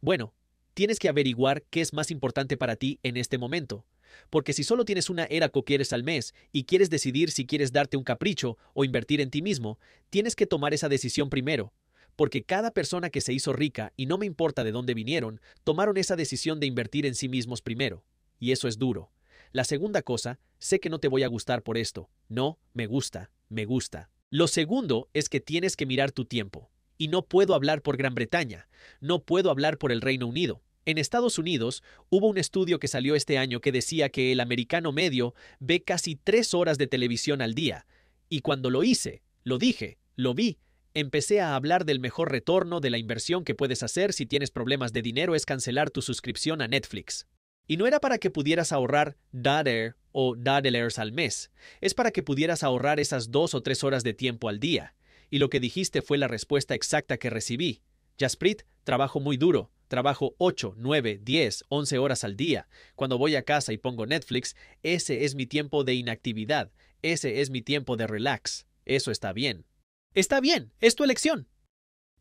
Bueno, tienes que averiguar qué es más importante para ti en este momento. Porque si solo tienes una era que quieres al mes y quieres decidir si quieres darte un capricho o invertir en ti mismo, tienes que tomar esa decisión primero. Porque cada persona que se hizo rica, y no me importa de dónde vinieron, tomaron esa decisión de invertir en sí mismos primero. Y eso es duro. La segunda cosa, sé que no te voy a gustar por esto. No, me gusta, me gusta. Lo segundo es que tienes que mirar tu tiempo. Y no puedo hablar por Gran Bretaña, no puedo hablar por el Reino Unido, en Estados Unidos hubo un estudio que salió este año que decía que el americano medio ve casi tres horas de televisión al día, y cuando lo hice, lo dije, lo vi, empecé a hablar del mejor retorno de la inversión que puedes hacer si tienes problemas de dinero es cancelar tu suscripción a Netflix. Y no era para que pudieras ahorrar Dadair o Dadairs al mes, es para que pudieras ahorrar esas dos o tres horas de tiempo al día. Y lo que dijiste fue la respuesta exacta que recibí. Jasprit, trabajo muy duro, trabajo 8, 9, 10, 11 horas al día. Cuando voy a casa y pongo Netflix, ese es mi tiempo de inactividad, ese es mi tiempo de relax. Eso está bien. Está bien, es tu elección.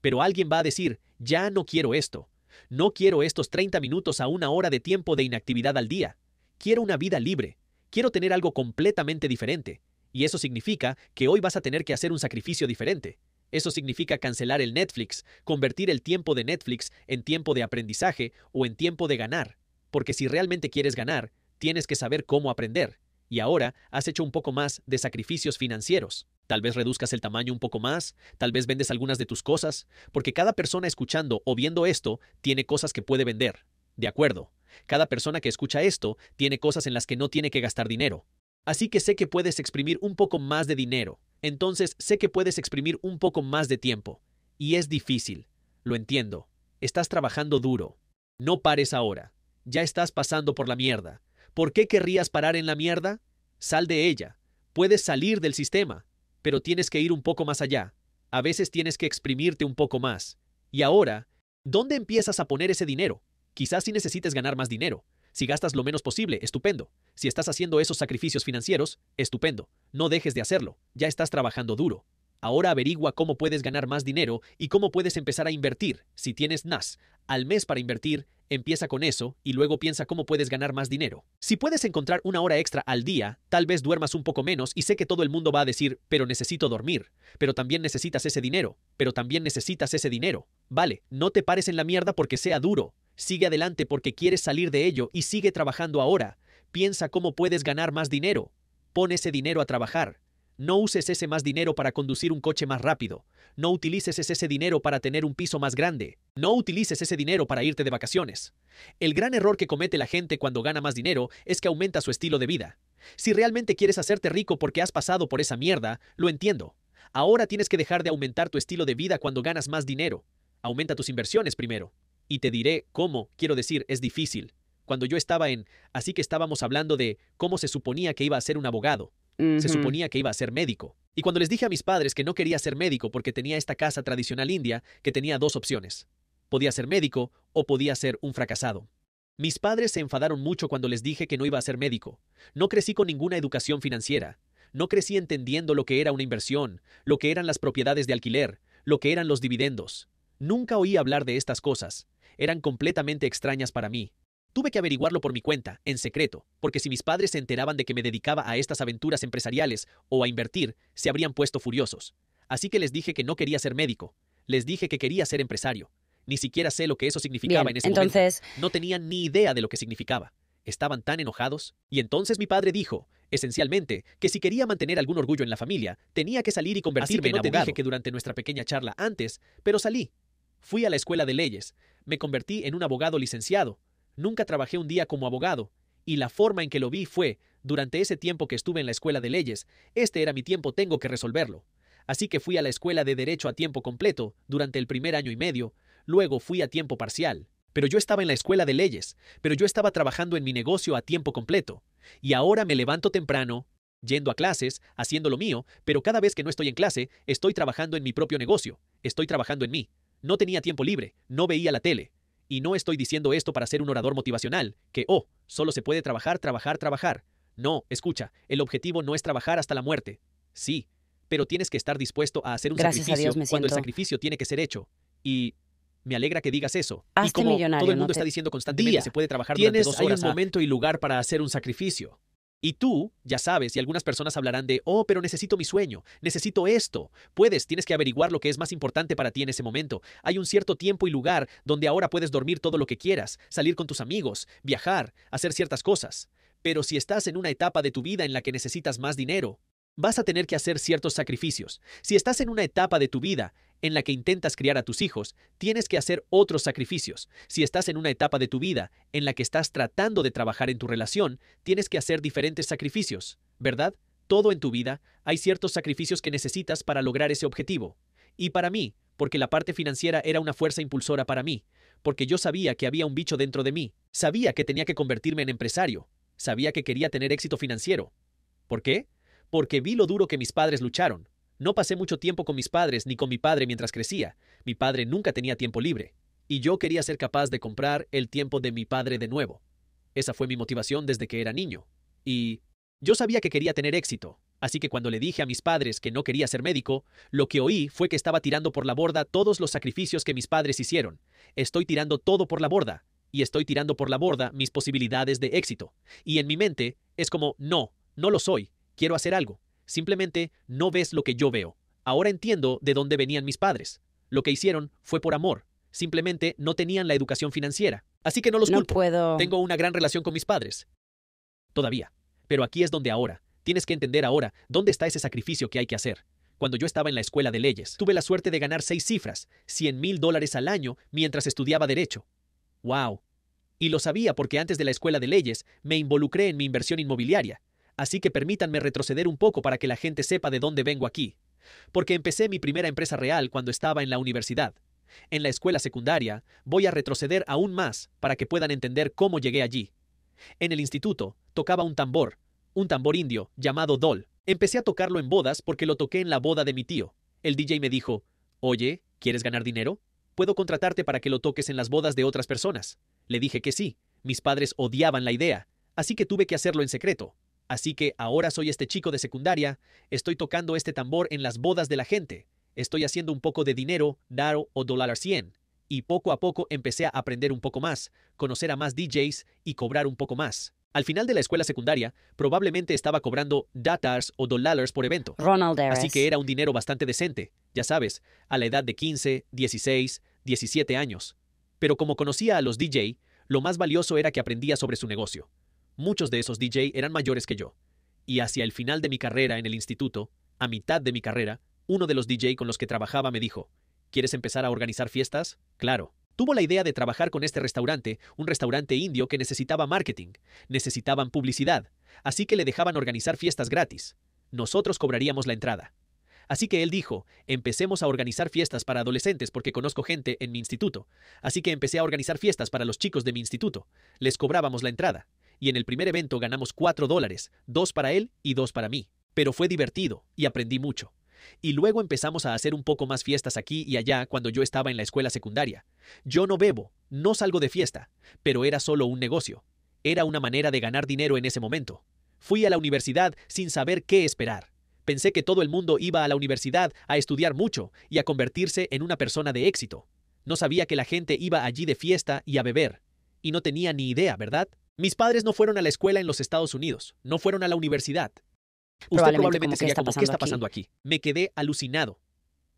Pero alguien va a decir, ya no quiero esto. No quiero estos 30 minutos a una hora de tiempo de inactividad al día. Quiero una vida libre. Quiero tener algo completamente diferente. Y eso significa que hoy vas a tener que hacer un sacrificio diferente. Eso significa cancelar el Netflix, convertir el tiempo de Netflix en tiempo de aprendizaje o en tiempo de ganar, porque si realmente quieres ganar, tienes que saber cómo aprender. Y ahora has hecho un poco más de sacrificios financieros. Tal vez reduzcas el tamaño un poco más, tal vez vendes algunas de tus cosas, porque cada persona escuchando o viendo esto tiene cosas que puede vender. De acuerdo, cada persona que escucha esto tiene cosas en las que no tiene que gastar dinero. Así que sé que puedes exprimir un poco más de dinero, entonces sé que puedes exprimir un poco más de tiempo. Y es difícil. Lo entiendo. Estás trabajando duro. No pares ahora. Ya estás pasando por la mierda. ¿Por qué querrías parar en la mierda? Sal de ella. Puedes salir del sistema, pero tienes que ir un poco más allá. A veces tienes que exprimirte un poco más. Y ahora, ¿dónde empiezas a poner ese dinero? Quizás si necesites ganar más dinero, si gastas lo menos posible, estupendo. Si estás haciendo esos sacrificios financieros, estupendo. No dejes de hacerlo, ya estás trabajando duro. Ahora averigua cómo puedes ganar más dinero y cómo puedes empezar a invertir. Si tienes NAS al mes para invertir, empieza con eso y luego piensa cómo puedes ganar más dinero. Si puedes encontrar una hora extra al día, tal vez duermas un poco menos y sé que todo el mundo va a decir, pero necesito dormir, pero también necesitas ese dinero, pero también necesitas ese dinero. Vale, no te pares en la mierda porque sea duro, Sigue adelante porque quieres salir de ello y sigue trabajando ahora. Piensa cómo puedes ganar más dinero. Pon ese dinero a trabajar. No uses ese más dinero para conducir un coche más rápido. No utilices ese dinero para tener un piso más grande. No utilices ese dinero para irte de vacaciones. El gran error que comete la gente cuando gana más dinero es que aumenta su estilo de vida. Si realmente quieres hacerte rico porque has pasado por esa mierda, lo entiendo. Ahora tienes que dejar de aumentar tu estilo de vida cuando ganas más dinero. Aumenta tus inversiones primero y te diré cómo, quiero decir, es difícil. Cuando yo estaba en, así que estábamos hablando de cómo se suponía que iba a ser un abogado, se suponía que iba a ser médico. Y cuando les dije a mis padres que no quería ser médico porque tenía esta casa tradicional india, que tenía dos opciones. Podía ser médico o podía ser un fracasado. Mis padres se enfadaron mucho cuando les dije que no iba a ser médico. No crecí con ninguna educación financiera. No crecí entendiendo lo que era una inversión, lo que eran las propiedades de alquiler, lo que eran los dividendos. Nunca oí hablar de estas cosas. Eran completamente extrañas para mí. Tuve que averiguarlo por mi cuenta, en secreto, porque si mis padres se enteraban de que me dedicaba a estas aventuras empresariales o a invertir, se habrían puesto furiosos. Así que les dije que no quería ser médico. Les dije que quería ser empresario. Ni siquiera sé lo que eso significaba en ese entonces... momento. No tenían ni idea de lo que significaba. Estaban tan enojados. Y entonces mi padre dijo, esencialmente, que si quería mantener algún orgullo en la familia, tenía que salir y convertirme Así que no en dije que durante nuestra pequeña charla antes, pero salí. Fui a la escuela de leyes, me convertí en un abogado licenciado, nunca trabajé un día como abogado, y la forma en que lo vi fue, durante ese tiempo que estuve en la escuela de leyes, este era mi tiempo, tengo que resolverlo. Así que fui a la escuela de derecho a tiempo completo, durante el primer año y medio, luego fui a tiempo parcial. Pero yo estaba en la escuela de leyes, pero yo estaba trabajando en mi negocio a tiempo completo. Y ahora me levanto temprano, yendo a clases, haciendo lo mío, pero cada vez que no estoy en clase, estoy trabajando en mi propio negocio, estoy trabajando en mí. No tenía tiempo libre, no veía la tele. Y no estoy diciendo esto para ser un orador motivacional, que, oh, solo se puede trabajar, trabajar, trabajar. No, escucha, el objetivo no es trabajar hasta la muerte. Sí, pero tienes que estar dispuesto a hacer un sacrificio cuando el sacrificio tiene que ser hecho. Y me alegra que digas eso. y como todo el mundo está diciendo constantemente, que se puede trabajar durante dos horas. Hay ah, un momento y lugar para hacer un sacrificio. Y tú, ya sabes, y algunas personas hablarán de, oh, pero necesito mi sueño, necesito esto. Puedes, tienes que averiguar lo que es más importante para ti en ese momento. Hay un cierto tiempo y lugar donde ahora puedes dormir todo lo que quieras, salir con tus amigos, viajar, hacer ciertas cosas. Pero si estás en una etapa de tu vida en la que necesitas más dinero, vas a tener que hacer ciertos sacrificios. Si estás en una etapa de tu vida en la que intentas criar a tus hijos, tienes que hacer otros sacrificios. Si estás en una etapa de tu vida en la que estás tratando de trabajar en tu relación, tienes que hacer diferentes sacrificios, ¿verdad? Todo en tu vida hay ciertos sacrificios que necesitas para lograr ese objetivo. Y para mí, porque la parte financiera era una fuerza impulsora para mí, porque yo sabía que había un bicho dentro de mí, sabía que tenía que convertirme en empresario, sabía que quería tener éxito financiero. ¿Por qué? porque vi lo duro que mis padres lucharon. No pasé mucho tiempo con mis padres ni con mi padre mientras crecía. Mi padre nunca tenía tiempo libre. Y yo quería ser capaz de comprar el tiempo de mi padre de nuevo. Esa fue mi motivación desde que era niño. Y yo sabía que quería tener éxito, así que cuando le dije a mis padres que no quería ser médico, lo que oí fue que estaba tirando por la borda todos los sacrificios que mis padres hicieron. Estoy tirando todo por la borda, y estoy tirando por la borda mis posibilidades de éxito. Y en mi mente es como, no, no lo soy, quiero hacer algo. Simplemente no ves lo que yo veo. Ahora entiendo de dónde venían mis padres. Lo que hicieron fue por amor. Simplemente no tenían la educación financiera. Así que no los no Puedo... Tengo una gran relación con mis padres. Todavía. Pero aquí es donde ahora. Tienes que entender ahora dónde está ese sacrificio que hay que hacer. Cuando yo estaba en la escuela de leyes, tuve la suerte de ganar seis cifras, 100 mil dólares al año, mientras estudiaba derecho. ¡Wow! Y lo sabía porque antes de la escuela de leyes me involucré en mi inversión inmobiliaria. Así que permítanme retroceder un poco para que la gente sepa de dónde vengo aquí. Porque empecé mi primera empresa real cuando estaba en la universidad. En la escuela secundaria, voy a retroceder aún más para que puedan entender cómo llegué allí. En el instituto, tocaba un tambor, un tambor indio, llamado dol. Empecé a tocarlo en bodas porque lo toqué en la boda de mi tío. El DJ me dijo, Oye, ¿quieres ganar dinero? Puedo contratarte para que lo toques en las bodas de otras personas. Le dije que sí. Mis padres odiaban la idea, así que tuve que hacerlo en secreto. Así que ahora soy este chico de secundaria, estoy tocando este tambor en las bodas de la gente, estoy haciendo un poco de dinero, daro o dólar 100, y poco a poco empecé a aprender un poco más, conocer a más DJs y cobrar un poco más. Al final de la escuela secundaria, probablemente estaba cobrando datars o dólares por evento. Ronald Así que era un dinero bastante decente, ya sabes, a la edad de 15, 16, 17 años. Pero como conocía a los DJ, lo más valioso era que aprendía sobre su negocio. Muchos de esos DJ eran mayores que yo. Y hacia el final de mi carrera en el instituto, a mitad de mi carrera, uno de los DJ con los que trabajaba me dijo, ¿Quieres empezar a organizar fiestas? Claro. Tuvo la idea de trabajar con este restaurante, un restaurante indio que necesitaba marketing, necesitaban publicidad, así que le dejaban organizar fiestas gratis. Nosotros cobraríamos la entrada. Así que él dijo, empecemos a organizar fiestas para adolescentes porque conozco gente en mi instituto. Así que empecé a organizar fiestas para los chicos de mi instituto. Les cobrábamos la entrada y en el primer evento ganamos cuatro dólares, dos para él y dos para mí. Pero fue divertido y aprendí mucho. Y luego empezamos a hacer un poco más fiestas aquí y allá cuando yo estaba en la escuela secundaria. Yo no bebo, no salgo de fiesta, pero era solo un negocio. Era una manera de ganar dinero en ese momento. Fui a la universidad sin saber qué esperar. Pensé que todo el mundo iba a la universidad a estudiar mucho y a convertirse en una persona de éxito. No sabía que la gente iba allí de fiesta y a beber. Y no tenía ni idea, ¿verdad? Mis padres no fueron a la escuela en los Estados Unidos, no fueron a la universidad. Usted probablemente, probablemente ¿qué está pasando aquí? Me quedé alucinado.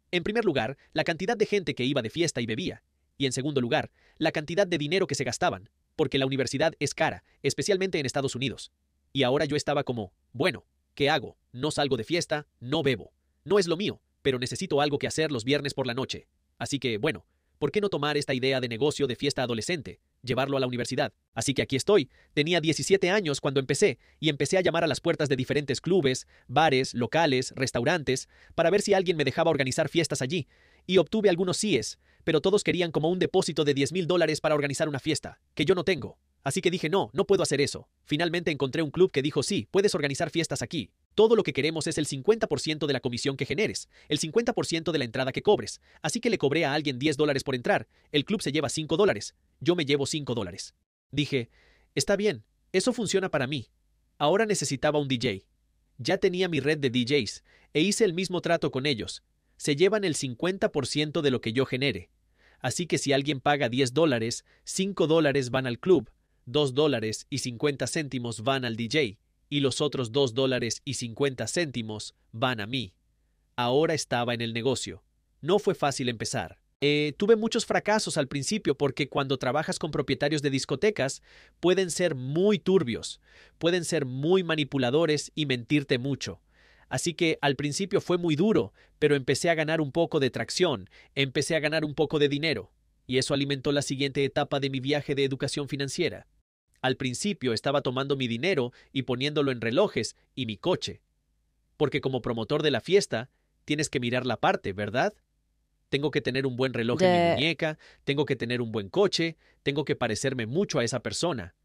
En primer lugar, la cantidad de gente que iba de fiesta y bebía. Y en segundo lugar, la cantidad de dinero que se gastaban, porque la universidad es cara, especialmente en Estados Unidos. Y ahora yo estaba como, bueno, ¿qué hago? No salgo de fiesta, no bebo. No es lo mío, pero necesito algo que hacer los viernes por la noche. Así que, bueno, ¿por qué no tomar esta idea de negocio de fiesta adolescente? llevarlo a la universidad. Así que aquí estoy. Tenía 17 años cuando empecé, y empecé a llamar a las puertas de diferentes clubes, bares, locales, restaurantes, para ver si alguien me dejaba organizar fiestas allí, y obtuve algunos síes, pero todos querían como un depósito de 10 mil dólares para organizar una fiesta, que yo no tengo. Así que dije, no, no puedo hacer eso. Finalmente encontré un club que dijo, sí, puedes organizar fiestas aquí, todo lo que queremos es el 50% de la comisión que generes, el 50% de la entrada que cobres. Así que le cobré a alguien 10 dólares por entrar, el club se lleva 5 dólares, yo me llevo 5 dólares. Dije, está bien, eso funciona para mí. Ahora necesitaba un DJ. Ya tenía mi red de DJs, e hice el mismo trato con ellos. Se llevan el 50% de lo que yo genere. Así que si alguien paga 10 dólares, 5 dólares van al club, 2 dólares y 50 céntimos van al DJ y los otros dos dólares y cincuenta céntimos van a mí. Ahora estaba en el negocio. No fue fácil empezar. Eh, tuve muchos fracasos al principio porque cuando trabajas con propietarios de discotecas pueden ser muy turbios, pueden ser muy manipuladores y mentirte mucho. Así que al principio fue muy duro, pero empecé a ganar un poco de tracción, empecé a ganar un poco de dinero, y eso alimentó la siguiente etapa de mi viaje de educación financiera. Al principio estaba tomando mi dinero y poniéndolo en relojes y mi coche. Porque como promotor de la fiesta, tienes que mirar la parte, ¿verdad? Tengo que tener un buen reloj en mi muñeca, tengo que tener un buen coche, tengo que parecerme mucho a esa persona.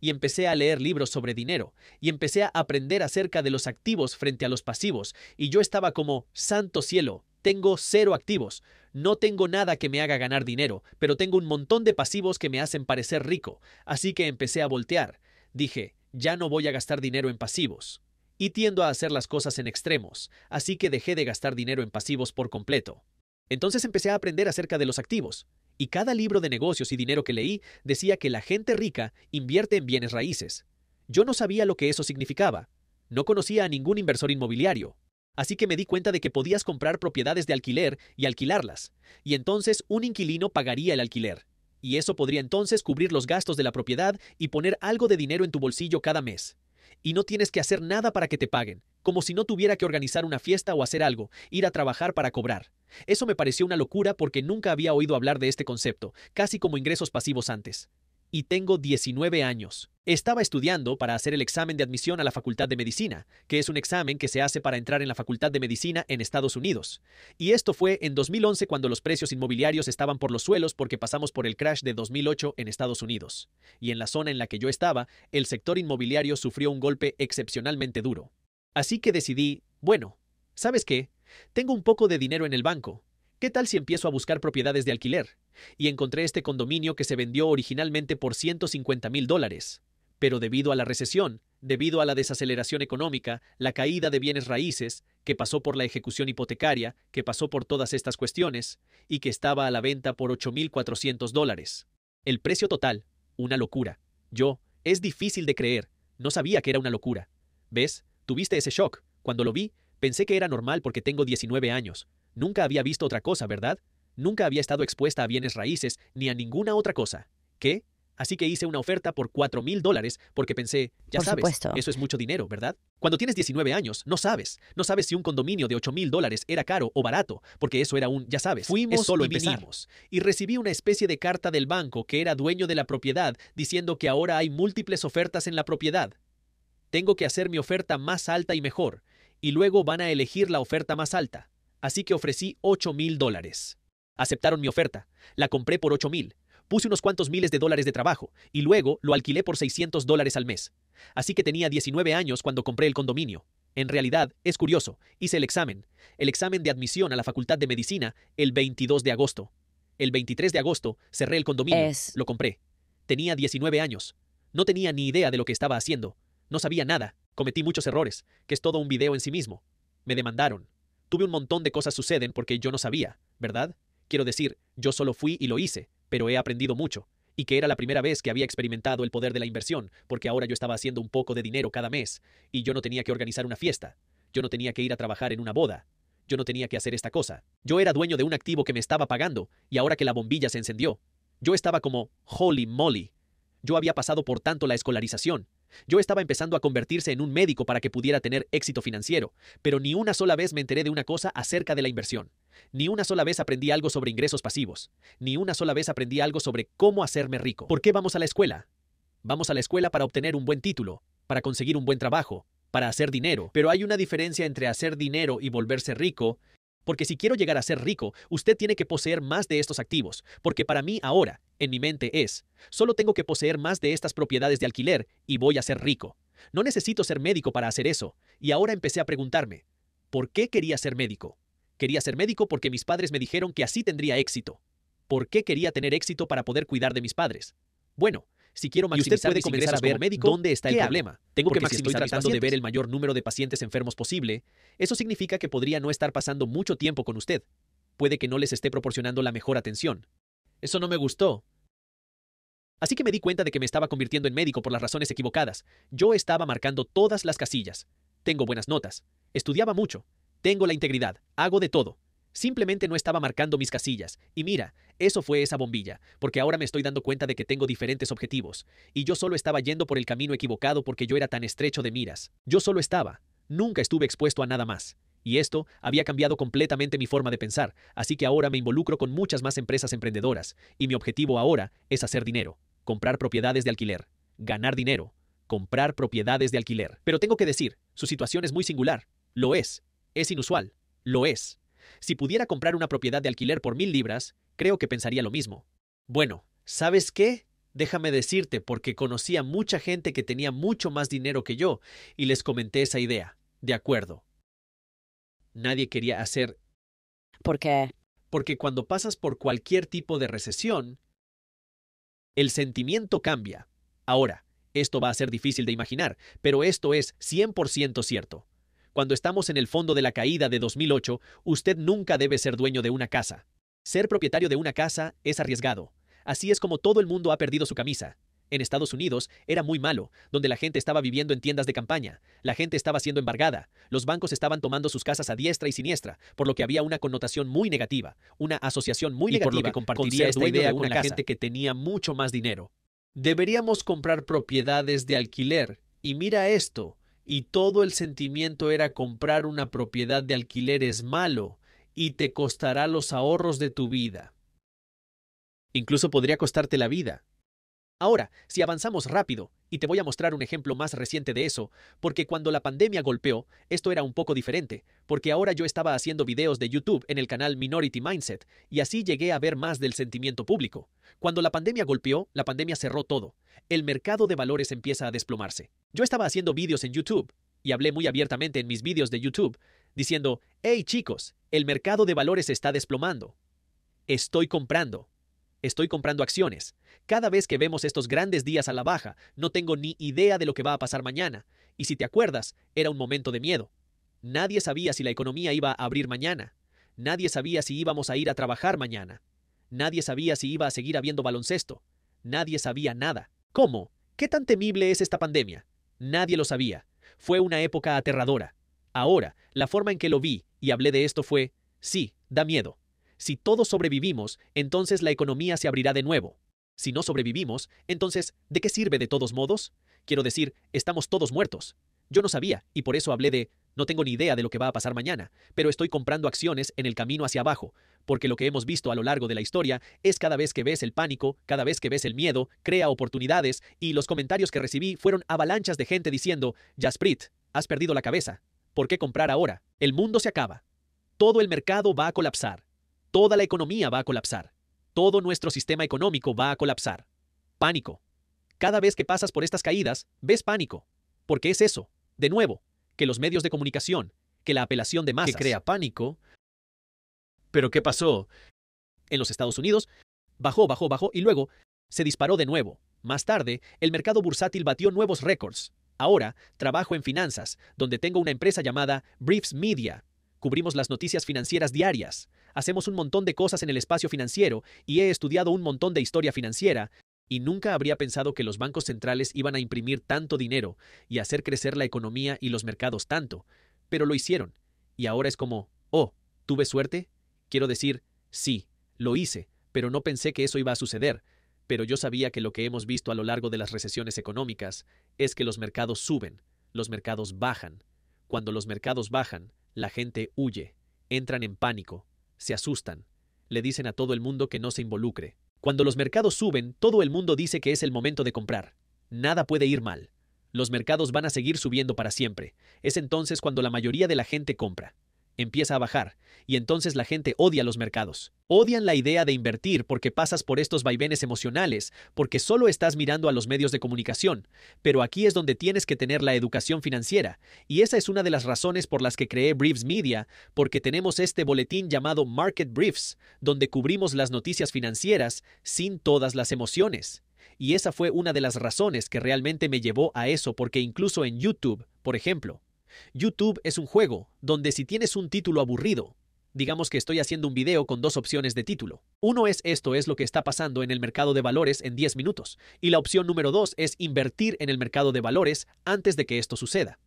Y empecé a leer libros sobre dinero, y empecé a aprender acerca de los activos frente a los pasivos, y yo estaba como, santo cielo, tengo cero activos, no tengo nada que me haga ganar dinero, pero tengo un montón de pasivos que me hacen parecer rico, así que empecé a voltear. Dije, ya no voy a gastar dinero en pasivos. Y tiendo a hacer las cosas en extremos, así que dejé de gastar dinero en pasivos por completo. Entonces empecé a aprender acerca de los activos, y cada libro de negocios y dinero que leí decía que la gente rica invierte en bienes raíces. Yo no sabía lo que eso significaba. No conocía a ningún inversor inmobiliario, Así que me di cuenta de que podías comprar propiedades de alquiler y alquilarlas, y entonces un inquilino pagaría el alquiler. Y eso podría entonces cubrir los gastos de la propiedad y poner algo de dinero en tu bolsillo cada mes. Y no tienes que hacer nada para que te paguen, como si no tuviera que organizar una fiesta o hacer algo, ir a trabajar para cobrar. Eso me pareció una locura porque nunca había oído hablar de este concepto, casi como ingresos pasivos antes y tengo 19 años. Estaba estudiando para hacer el examen de admisión a la Facultad de Medicina, que es un examen que se hace para entrar en la Facultad de Medicina en Estados Unidos. Y esto fue en 2011 cuando los precios inmobiliarios estaban por los suelos porque pasamos por el crash de 2008 en Estados Unidos. Y en la zona en la que yo estaba, el sector inmobiliario sufrió un golpe excepcionalmente duro. Así que decidí, bueno, ¿sabes qué? Tengo un poco de dinero en el banco, ¿Qué tal si empiezo a buscar propiedades de alquiler? Y encontré este condominio que se vendió originalmente por 150 mil dólares. Pero debido a la recesión, debido a la desaceleración económica, la caída de bienes raíces, que pasó por la ejecución hipotecaria, que pasó por todas estas cuestiones, y que estaba a la venta por 8.400 dólares. El precio total, una locura. Yo, es difícil de creer, no sabía que era una locura. ¿Ves? Tuviste ese shock. Cuando lo vi, pensé que era normal porque tengo 19 años, Nunca había visto otra cosa, ¿verdad? Nunca había estado expuesta a bienes raíces ni a ninguna otra cosa. ¿Qué? Así que hice una oferta por 4 mil dólares porque pensé, ya sabes, eso es mucho dinero, ¿verdad? Cuando tienes 19 años, no sabes. No sabes si un condominio de 8 mil dólares era caro o barato, porque eso era un, ya sabes, fuimos solo y vinimos. Y recibí una especie de carta del banco que era dueño de la propiedad diciendo que ahora hay múltiples ofertas en la propiedad. Tengo que hacer mi oferta más alta y mejor, y luego van a elegir la oferta más alta así que ofrecí 8 mil dólares. Aceptaron mi oferta, la compré por 8,000. mil, puse unos cuantos miles de dólares de trabajo y luego lo alquilé por 600 dólares al mes. Así que tenía 19 años cuando compré el condominio. En realidad, es curioso, hice el examen, el examen de admisión a la Facultad de Medicina el 22 de agosto. El 23 de agosto cerré el condominio, lo compré. Tenía 19 años. No tenía ni idea de lo que estaba haciendo. No sabía nada. Cometí muchos errores, que es todo un video en sí mismo. Me demandaron. Tuve un montón de cosas suceden porque yo no sabía, ¿verdad? Quiero decir, yo solo fui y lo hice, pero he aprendido mucho, y que era la primera vez que había experimentado el poder de la inversión, porque ahora yo estaba haciendo un poco de dinero cada mes, y yo no tenía que organizar una fiesta, yo no tenía que ir a trabajar en una boda, yo no tenía que hacer esta cosa, yo era dueño de un activo que me estaba pagando, y ahora que la bombilla se encendió, yo estaba como, holy moly, yo había pasado por tanto la escolarización, yo estaba empezando a convertirse en un médico para que pudiera tener éxito financiero, pero ni una sola vez me enteré de una cosa acerca de la inversión. Ni una sola vez aprendí algo sobre ingresos pasivos. Ni una sola vez aprendí algo sobre cómo hacerme rico. ¿Por qué vamos a la escuela? Vamos a la escuela para obtener un buen título, para conseguir un buen trabajo, para hacer dinero. Pero hay una diferencia entre hacer dinero y volverse rico porque si quiero llegar a ser rico, usted tiene que poseer más de estos activos, porque para mí ahora, en mi mente es, solo tengo que poseer más de estas propiedades de alquiler y voy a ser rico. No necesito ser médico para hacer eso, y ahora empecé a preguntarme, ¿por qué quería ser médico? Quería ser médico porque mis padres me dijeron que así tendría éxito. ¿Por qué quería tener éxito para poder cuidar de mis padres? Bueno, si quiero maximizar y usted puede comenzar a ver médico, dónde está el problema. Tengo que maximizar tratando de ver el mayor número de pacientes enfermos posible, eso significa que podría no estar pasando mucho tiempo con usted. Puede que no les esté proporcionando la mejor atención. Eso no me gustó. Así que me di cuenta de que me estaba convirtiendo en médico por las razones equivocadas. Yo estaba marcando todas las casillas. Tengo buenas notas. Estudiaba mucho. Tengo la integridad. Hago de todo. Simplemente no estaba marcando mis casillas. Y mira, eso fue esa bombilla, porque ahora me estoy dando cuenta de que tengo diferentes objetivos, y yo solo estaba yendo por el camino equivocado porque yo era tan estrecho de miras. Yo solo estaba, nunca estuve expuesto a nada más. Y esto había cambiado completamente mi forma de pensar, así que ahora me involucro con muchas más empresas emprendedoras, y mi objetivo ahora es hacer dinero, comprar propiedades de alquiler, ganar dinero, comprar propiedades de alquiler. Pero tengo que decir, su situación es muy singular, lo es, es inusual, lo es. Si pudiera comprar una propiedad de alquiler por mil libras, creo que pensaría lo mismo. Bueno, ¿sabes qué? Déjame decirte, porque conocía mucha gente que tenía mucho más dinero que yo, y les comenté esa idea. De acuerdo. Nadie quería hacer... ¿Por qué? Porque cuando pasas por cualquier tipo de recesión, el sentimiento cambia. Ahora, esto va a ser difícil de imaginar, pero esto es 100% cierto. Cuando estamos en el fondo de la caída de 2008, usted nunca debe ser dueño de una casa. Ser propietario de una casa es arriesgado. Así es como todo el mundo ha perdido su camisa. En Estados Unidos era muy malo, donde la gente estaba viviendo en tiendas de campaña, la gente estaba siendo embargada, los bancos estaban tomando sus casas a diestra y siniestra, por lo que había una connotación muy negativa, una asociación muy negativa por que compartía esta idea con la gente que tenía mucho más dinero. Deberíamos comprar propiedades de alquiler. Y mira esto, y todo el sentimiento era comprar una propiedad de alquiler es malo y te costará los ahorros de tu vida. Incluso podría costarte la vida. Ahora, si avanzamos rápido, y te voy a mostrar un ejemplo más reciente de eso, porque cuando la pandemia golpeó, esto era un poco diferente, porque ahora yo estaba haciendo videos de YouTube en el canal Minority Mindset, y así llegué a ver más del sentimiento público. Cuando la pandemia golpeó, la pandemia cerró todo. El mercado de valores empieza a desplomarse. Yo estaba haciendo vídeos en YouTube, y hablé muy abiertamente en mis vídeos de YouTube, diciendo, hey chicos, el mercado de valores está desplomando. Estoy comprando. Estoy comprando acciones. Cada vez que vemos estos grandes días a la baja, no tengo ni idea de lo que va a pasar mañana. Y si te acuerdas, era un momento de miedo. Nadie sabía si la economía iba a abrir mañana. Nadie sabía si íbamos a ir a trabajar mañana. Nadie sabía si iba a seguir habiendo baloncesto. Nadie sabía nada. ¿Cómo? ¿Qué tan temible es esta pandemia? Nadie lo sabía. Fue una época aterradora. Ahora, la forma en que lo vi y hablé de esto fue, sí, da miedo. Si todos sobrevivimos, entonces la economía se abrirá de nuevo. Si no sobrevivimos, entonces, ¿de qué sirve de todos modos? Quiero decir, estamos todos muertos. Yo no sabía, y por eso hablé de, no tengo ni idea de lo que va a pasar mañana, pero estoy comprando acciones en el camino hacia abajo, porque lo que hemos visto a lo largo de la historia es cada vez que ves el pánico, cada vez que ves el miedo, crea oportunidades, y los comentarios que recibí fueron avalanchas de gente diciendo, Jasprit, has perdido la cabeza, ¿por qué comprar ahora? El mundo se acaba. Todo el mercado va a colapsar. Toda la economía va a colapsar. Todo nuestro sistema económico va a colapsar. Pánico. Cada vez que pasas por estas caídas, ves pánico. Porque es eso, de nuevo, que los medios de comunicación, que la apelación de masas... Que crea pánico. ¿Pero qué pasó? En los Estados Unidos, bajó, bajó, bajó y luego se disparó de nuevo. Más tarde, el mercado bursátil batió nuevos récords. Ahora, trabajo en finanzas, donde tengo una empresa llamada Briefs Media. Cubrimos las noticias financieras diarias. Hacemos un montón de cosas en el espacio financiero y he estudiado un montón de historia financiera, y nunca habría pensado que los bancos centrales iban a imprimir tanto dinero y hacer crecer la economía y los mercados tanto, pero lo hicieron. Y ahora es como, oh, ¿tuve suerte? Quiero decir, sí, lo hice, pero no pensé que eso iba a suceder. Pero yo sabía que lo que hemos visto a lo largo de las recesiones económicas es que los mercados suben, los mercados bajan. Cuando los mercados bajan, la gente huye, entran en pánico, se asustan. Le dicen a todo el mundo que no se involucre. Cuando los mercados suben, todo el mundo dice que es el momento de comprar. Nada puede ir mal. Los mercados van a seguir subiendo para siempre. Es entonces cuando la mayoría de la gente compra empieza a bajar, y entonces la gente odia los mercados. Odian la idea de invertir porque pasas por estos vaivenes emocionales, porque solo estás mirando a los medios de comunicación, pero aquí es donde tienes que tener la educación financiera, y esa es una de las razones por las que creé Briefs Media, porque tenemos este boletín llamado Market Briefs, donde cubrimos las noticias financieras sin todas las emociones. Y esa fue una de las razones que realmente me llevó a eso, porque incluso en YouTube, por ejemplo, YouTube es un juego donde si tienes un título aburrido, digamos que estoy haciendo un video con dos opciones de título. Uno es esto es lo que está pasando en el mercado de valores en 10 minutos y la opción número dos es invertir en el mercado de valores antes de que esto suceda.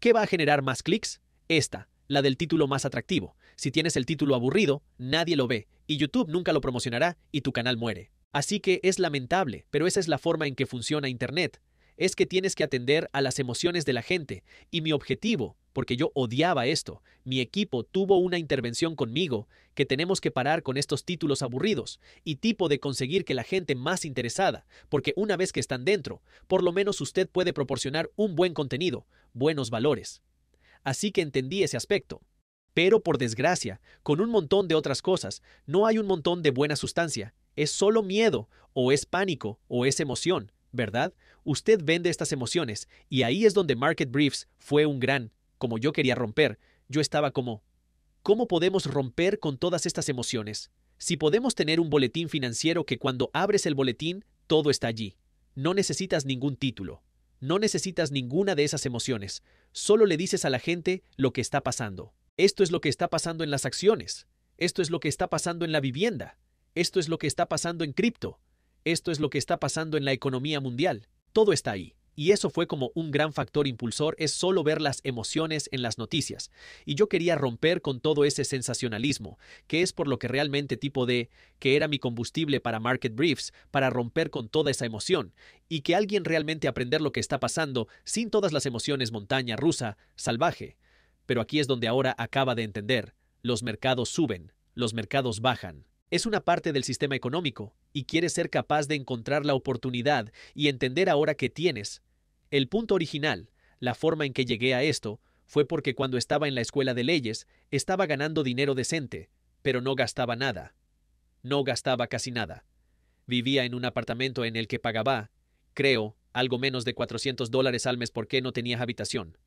¿Qué va a generar más clics? Esta, la del título más atractivo. Si tienes el título aburrido, nadie lo ve y YouTube nunca lo promocionará y tu canal muere. Así que es lamentable, pero esa es la forma en que funciona Internet es que tienes que atender a las emociones de la gente. Y mi objetivo, porque yo odiaba esto, mi equipo tuvo una intervención conmigo, que tenemos que parar con estos títulos aburridos, y tipo de conseguir que la gente más interesada, porque una vez que están dentro, por lo menos usted puede proporcionar un buen contenido, buenos valores. Así que entendí ese aspecto. Pero por desgracia, con un montón de otras cosas, no hay un montón de buena sustancia, es solo miedo, o es pánico, o es emoción, ¿verdad? Usted vende estas emociones, y ahí es donde Market Briefs fue un gran, como yo quería romper, yo estaba como, ¿cómo podemos romper con todas estas emociones? Si podemos tener un boletín financiero que cuando abres el boletín, todo está allí. No necesitas ningún título. No necesitas ninguna de esas emociones. Solo le dices a la gente lo que está pasando. Esto es lo que está pasando en las acciones. Esto es lo que está pasando en la vivienda. Esto es lo que está pasando en cripto. Esto es lo que está pasando en la economía mundial. Todo está ahí. Y eso fue como un gran factor impulsor, es solo ver las emociones en las noticias. Y yo quería romper con todo ese sensacionalismo, que es por lo que realmente tipo de, que era mi combustible para Market Briefs, para romper con toda esa emoción, y que alguien realmente aprender lo que está pasando sin todas las emociones montaña rusa, salvaje. Pero aquí es donde ahora acaba de entender, los mercados suben, los mercados bajan, es una parte del sistema económico y quieres ser capaz de encontrar la oportunidad y entender ahora que tienes. El punto original, la forma en que llegué a esto, fue porque cuando estaba en la escuela de leyes estaba ganando dinero decente, pero no gastaba nada. No gastaba casi nada. Vivía en un apartamento en el que pagaba, creo, algo menos de 400 dólares al mes porque no tenía habitación.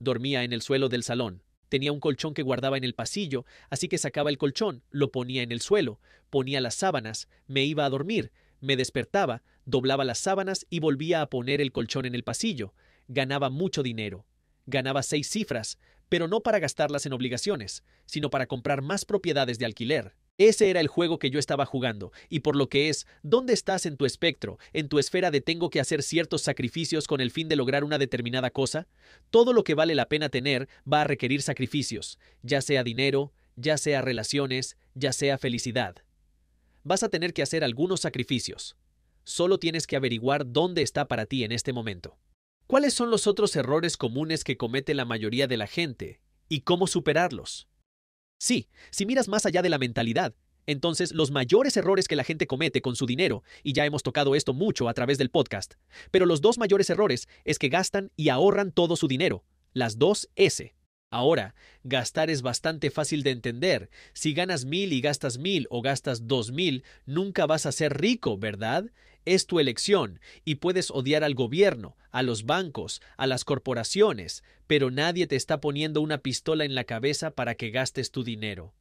Dormía en el suelo del salón, Tenía un colchón que guardaba en el pasillo, así que sacaba el colchón, lo ponía en el suelo, ponía las sábanas, me iba a dormir, me despertaba, doblaba las sábanas y volvía a poner el colchón en el pasillo. Ganaba mucho dinero. Ganaba seis cifras, pero no para gastarlas en obligaciones, sino para comprar más propiedades de alquiler. Ese era el juego que yo estaba jugando, y por lo que es, ¿dónde estás en tu espectro, en tu esfera de tengo que hacer ciertos sacrificios con el fin de lograr una determinada cosa? Todo lo que vale la pena tener va a requerir sacrificios, ya sea dinero, ya sea relaciones, ya sea felicidad. Vas a tener que hacer algunos sacrificios. Solo tienes que averiguar dónde está para ti en este momento. ¿Cuáles son los otros errores comunes que comete la mayoría de la gente y cómo superarlos? Sí, si miras más allá de la mentalidad, entonces los mayores errores que la gente comete con su dinero, y ya hemos tocado esto mucho a través del podcast, pero los dos mayores errores es que gastan y ahorran todo su dinero, las dos S. Ahora, gastar es bastante fácil de entender. Si ganas mil y gastas mil o gastas dos mil, nunca vas a ser rico, ¿verdad? Es tu elección, y puedes odiar al gobierno, a los bancos, a las corporaciones, pero nadie te está poniendo una pistola en la cabeza para que gastes tu dinero.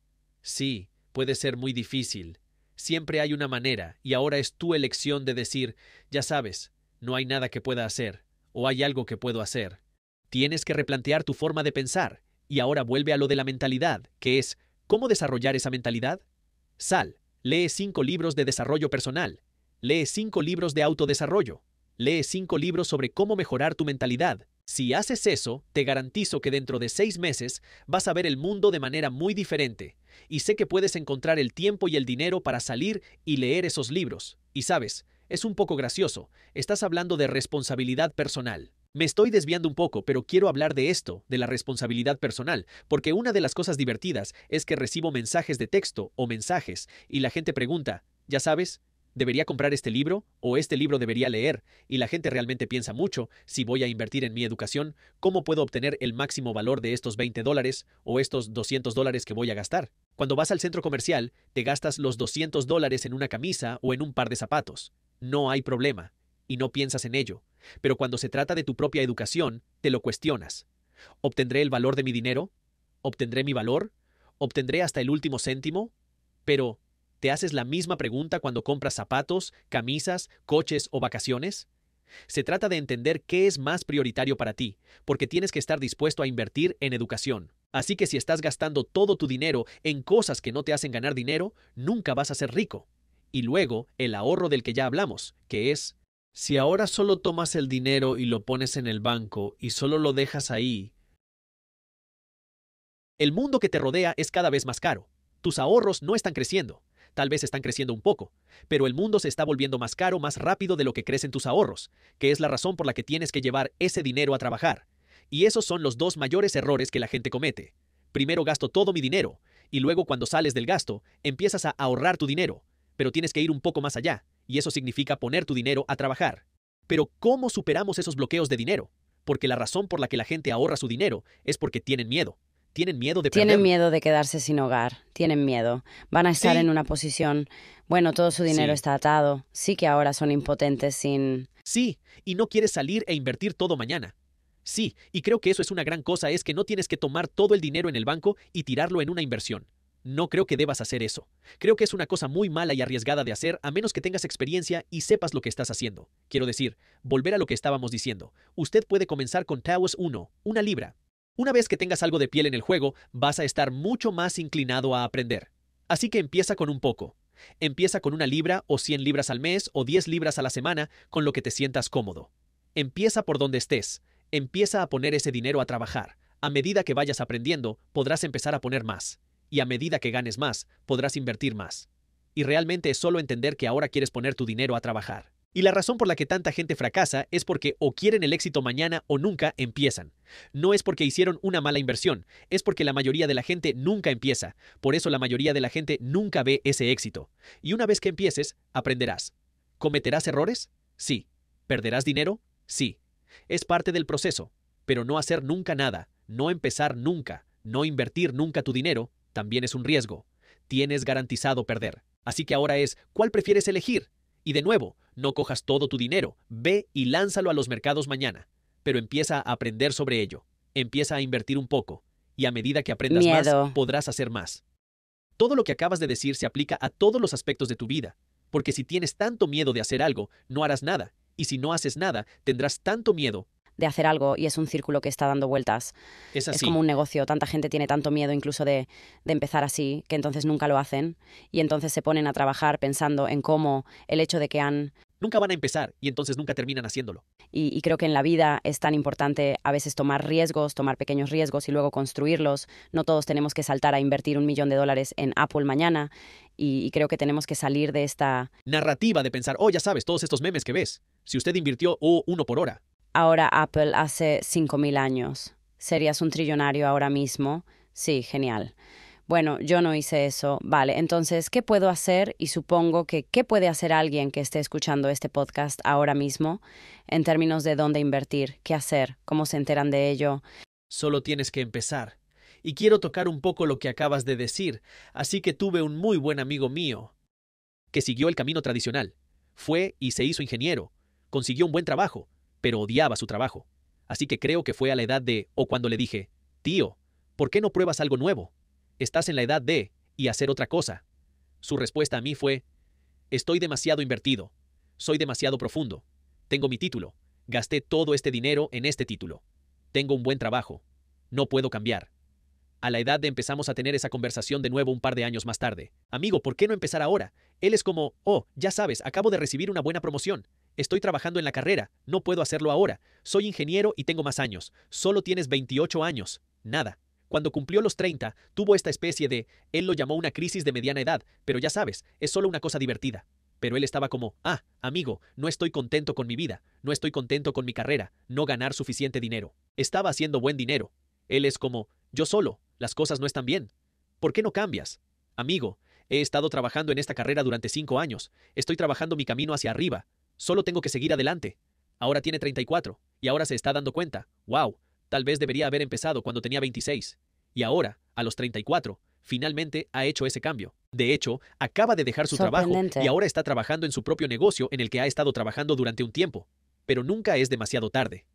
Sí, puede ser muy difícil. Siempre hay una manera, y ahora es tu elección de decir, ya sabes, no hay nada que pueda hacer, o hay algo que puedo hacer. Tienes que replantear tu forma de pensar, y ahora vuelve a lo de la mentalidad, que es, ¿cómo desarrollar esa mentalidad? Sal, lee cinco libros de desarrollo personal, lee cinco libros de autodesarrollo, lee cinco libros sobre cómo mejorar tu mentalidad. Si haces eso, te garantizo que dentro de seis meses vas a ver el mundo de manera muy diferente, y sé que puedes encontrar el tiempo y el dinero para salir y leer esos libros. Y sabes, es un poco gracioso, estás hablando de responsabilidad personal. Me estoy desviando un poco, pero quiero hablar de esto, de la responsabilidad personal, porque una de las cosas divertidas es que recibo mensajes de texto o mensajes y la gente pregunta, ya sabes, ¿debería comprar este libro o este libro debería leer? Y la gente realmente piensa mucho, si voy a invertir en mi educación, ¿cómo puedo obtener el máximo valor de estos 20 dólares o estos 200 dólares que voy a gastar? Cuando vas al centro comercial, te gastas los 200 dólares en una camisa o en un par de zapatos. No hay problema, y no piensas en ello pero cuando se trata de tu propia educación, te lo cuestionas. ¿Obtendré el valor de mi dinero? ¿Obtendré mi valor? ¿Obtendré hasta el último céntimo? Pero, ¿te haces la misma pregunta cuando compras zapatos, camisas, coches o vacaciones? Se trata de entender qué es más prioritario para ti, porque tienes que estar dispuesto a invertir en educación. Así que si estás gastando todo tu dinero en cosas que no te hacen ganar dinero, nunca vas a ser rico. Y luego, el ahorro del que ya hablamos, que es si ahora solo tomas el dinero y lo pones en el banco y solo lo dejas ahí, el mundo que te rodea es cada vez más caro. Tus ahorros no están creciendo. Tal vez están creciendo un poco, pero el mundo se está volviendo más caro más rápido de lo que crecen tus ahorros, que es la razón por la que tienes que llevar ese dinero a trabajar. Y esos son los dos mayores errores que la gente comete. Primero gasto todo mi dinero, y luego cuando sales del gasto, empiezas a ahorrar tu dinero, pero tienes que ir un poco más allá y eso significa poner tu dinero a trabajar. Pero ¿cómo superamos esos bloqueos de dinero? Porque la razón por la que la gente ahorra su dinero es porque tienen miedo. Tienen miedo de Tienen miedo de quedarse sin hogar, tienen miedo. Van a estar en una posición, bueno, todo su dinero está atado, sí que ahora son impotentes sin... Sí, y no quieres salir e invertir todo mañana. Sí, y creo que eso es una gran cosa, es que no tienes que tomar todo el dinero en el banco y tirarlo en una inversión. No creo que debas hacer eso. Creo que es una cosa muy mala y arriesgada de hacer a menos que tengas experiencia y sepas lo que estás haciendo. Quiero decir, volver a lo que estábamos diciendo. Usted puede comenzar con Taos 1, una libra. Una vez que tengas algo de piel en el juego, vas a estar mucho más inclinado a aprender. Así que empieza con un poco. Empieza con una libra o 100 libras al mes o 10 libras a la semana, con lo que te sientas cómodo. Empieza por donde estés. Empieza a poner ese dinero a trabajar. A medida que vayas aprendiendo, podrás empezar a poner más y a medida que ganes más, podrás invertir más. Y realmente es solo entender que ahora quieres poner tu dinero a trabajar. Y la razón por la que tanta gente fracasa es porque o quieren el éxito mañana o nunca empiezan. No es porque hicieron una mala inversión, es porque la mayoría de la gente nunca empieza. Por eso la mayoría de la gente nunca ve ese éxito. Y una vez que empieces, aprenderás. ¿Cometerás errores? Sí. ¿Perderás dinero? Sí. Es parte del proceso. Pero no hacer nunca nada, no empezar nunca, no invertir nunca tu dinero, también es un riesgo. Tienes garantizado perder. Así que ahora es, ¿cuál prefieres elegir? Y de nuevo, no cojas todo tu dinero, ve y lánzalo a los mercados mañana, pero empieza a aprender sobre ello, empieza a invertir un poco, y a medida que aprendas más, podrás hacer más. Todo lo que acabas de decir se aplica a todos los aspectos de tu vida, porque si tienes tanto miedo de hacer algo, no harás nada, y si no haces nada, tendrás tanto miedo de hacer algo y es un círculo que está dando vueltas. Es, como un negocio, tanta gente tiene tanto miedo incluso de, empezar así que entonces nunca lo hacen y entonces se ponen a trabajar pensando en cómo el hecho de que han... Nunca van a empezar y entonces nunca terminan haciéndolo. Y, creo que en la vida es tan importante a veces tomar riesgos, tomar pequeños riesgos y luego construirlos. No todos tenemos que saltar a invertir un millón de dólares en Apple mañana y, creo que tenemos que salir de esta... Narrativa de pensar, oh, ya sabes, todos estos memes que ves. Si usted invirtió, oh, uno por hora, ahora Apple hace 5.000 años. ¿Serías un trillonario ahora mismo? Sí, genial. Bueno, yo no hice eso. Vale, entonces, ¿qué puedo hacer? Y supongo que, ¿qué puede hacer alguien que esté escuchando este podcast ahora mismo en términos de dónde invertir, qué hacer, cómo se enteran de ello? Solo tienes que empezar. Y quiero tocar un poco lo que acabas de decir, así que tuve un muy buen amigo mío que siguió el camino tradicional. Fue y se hizo ingeniero. Consiguió un buen trabajo pero odiaba su trabajo. Así que creo que fue a la edad de, o cuando le dije, tío, ¿por qué no pruebas algo nuevo? Estás en la edad de, y hacer otra cosa. Su respuesta a mí fue, estoy demasiado invertido, soy demasiado profundo, tengo mi título, gasté todo este dinero en este título, tengo un buen trabajo, no puedo cambiar. A la edad de empezamos a tener esa conversación de nuevo un par de años más tarde. Amigo, ¿por qué no empezar ahora? Él es como, oh, ya sabes, acabo de recibir una buena promoción. Estoy trabajando en la carrera, no puedo hacerlo ahora. Soy ingeniero y tengo más años. Solo tienes 28 años. Nada. Cuando cumplió los 30, tuvo esta especie de, él lo llamó una crisis de mediana edad, pero ya sabes, es solo una cosa divertida. Pero él estaba como, ah, amigo, no estoy contento con mi vida, no estoy contento con mi carrera, no ganar suficiente dinero. Estaba haciendo buen dinero. Él es como, yo solo, las cosas no están bien. ¿Por qué no cambias? Amigo, he estado trabajando en esta carrera durante cinco años, estoy trabajando mi camino hacia arriba, Solo tengo que seguir adelante. Ahora tiene 34, y ahora se está dando cuenta. ¡Wow! Tal vez debería haber empezado cuando tenía 26. Y ahora, a los 34, finalmente ha hecho ese cambio. De hecho, acaba de dejar su trabajo y ahora está trabajando en su propio negocio en el que ha estado trabajando durante un tiempo. Pero nunca es demasiado tarde.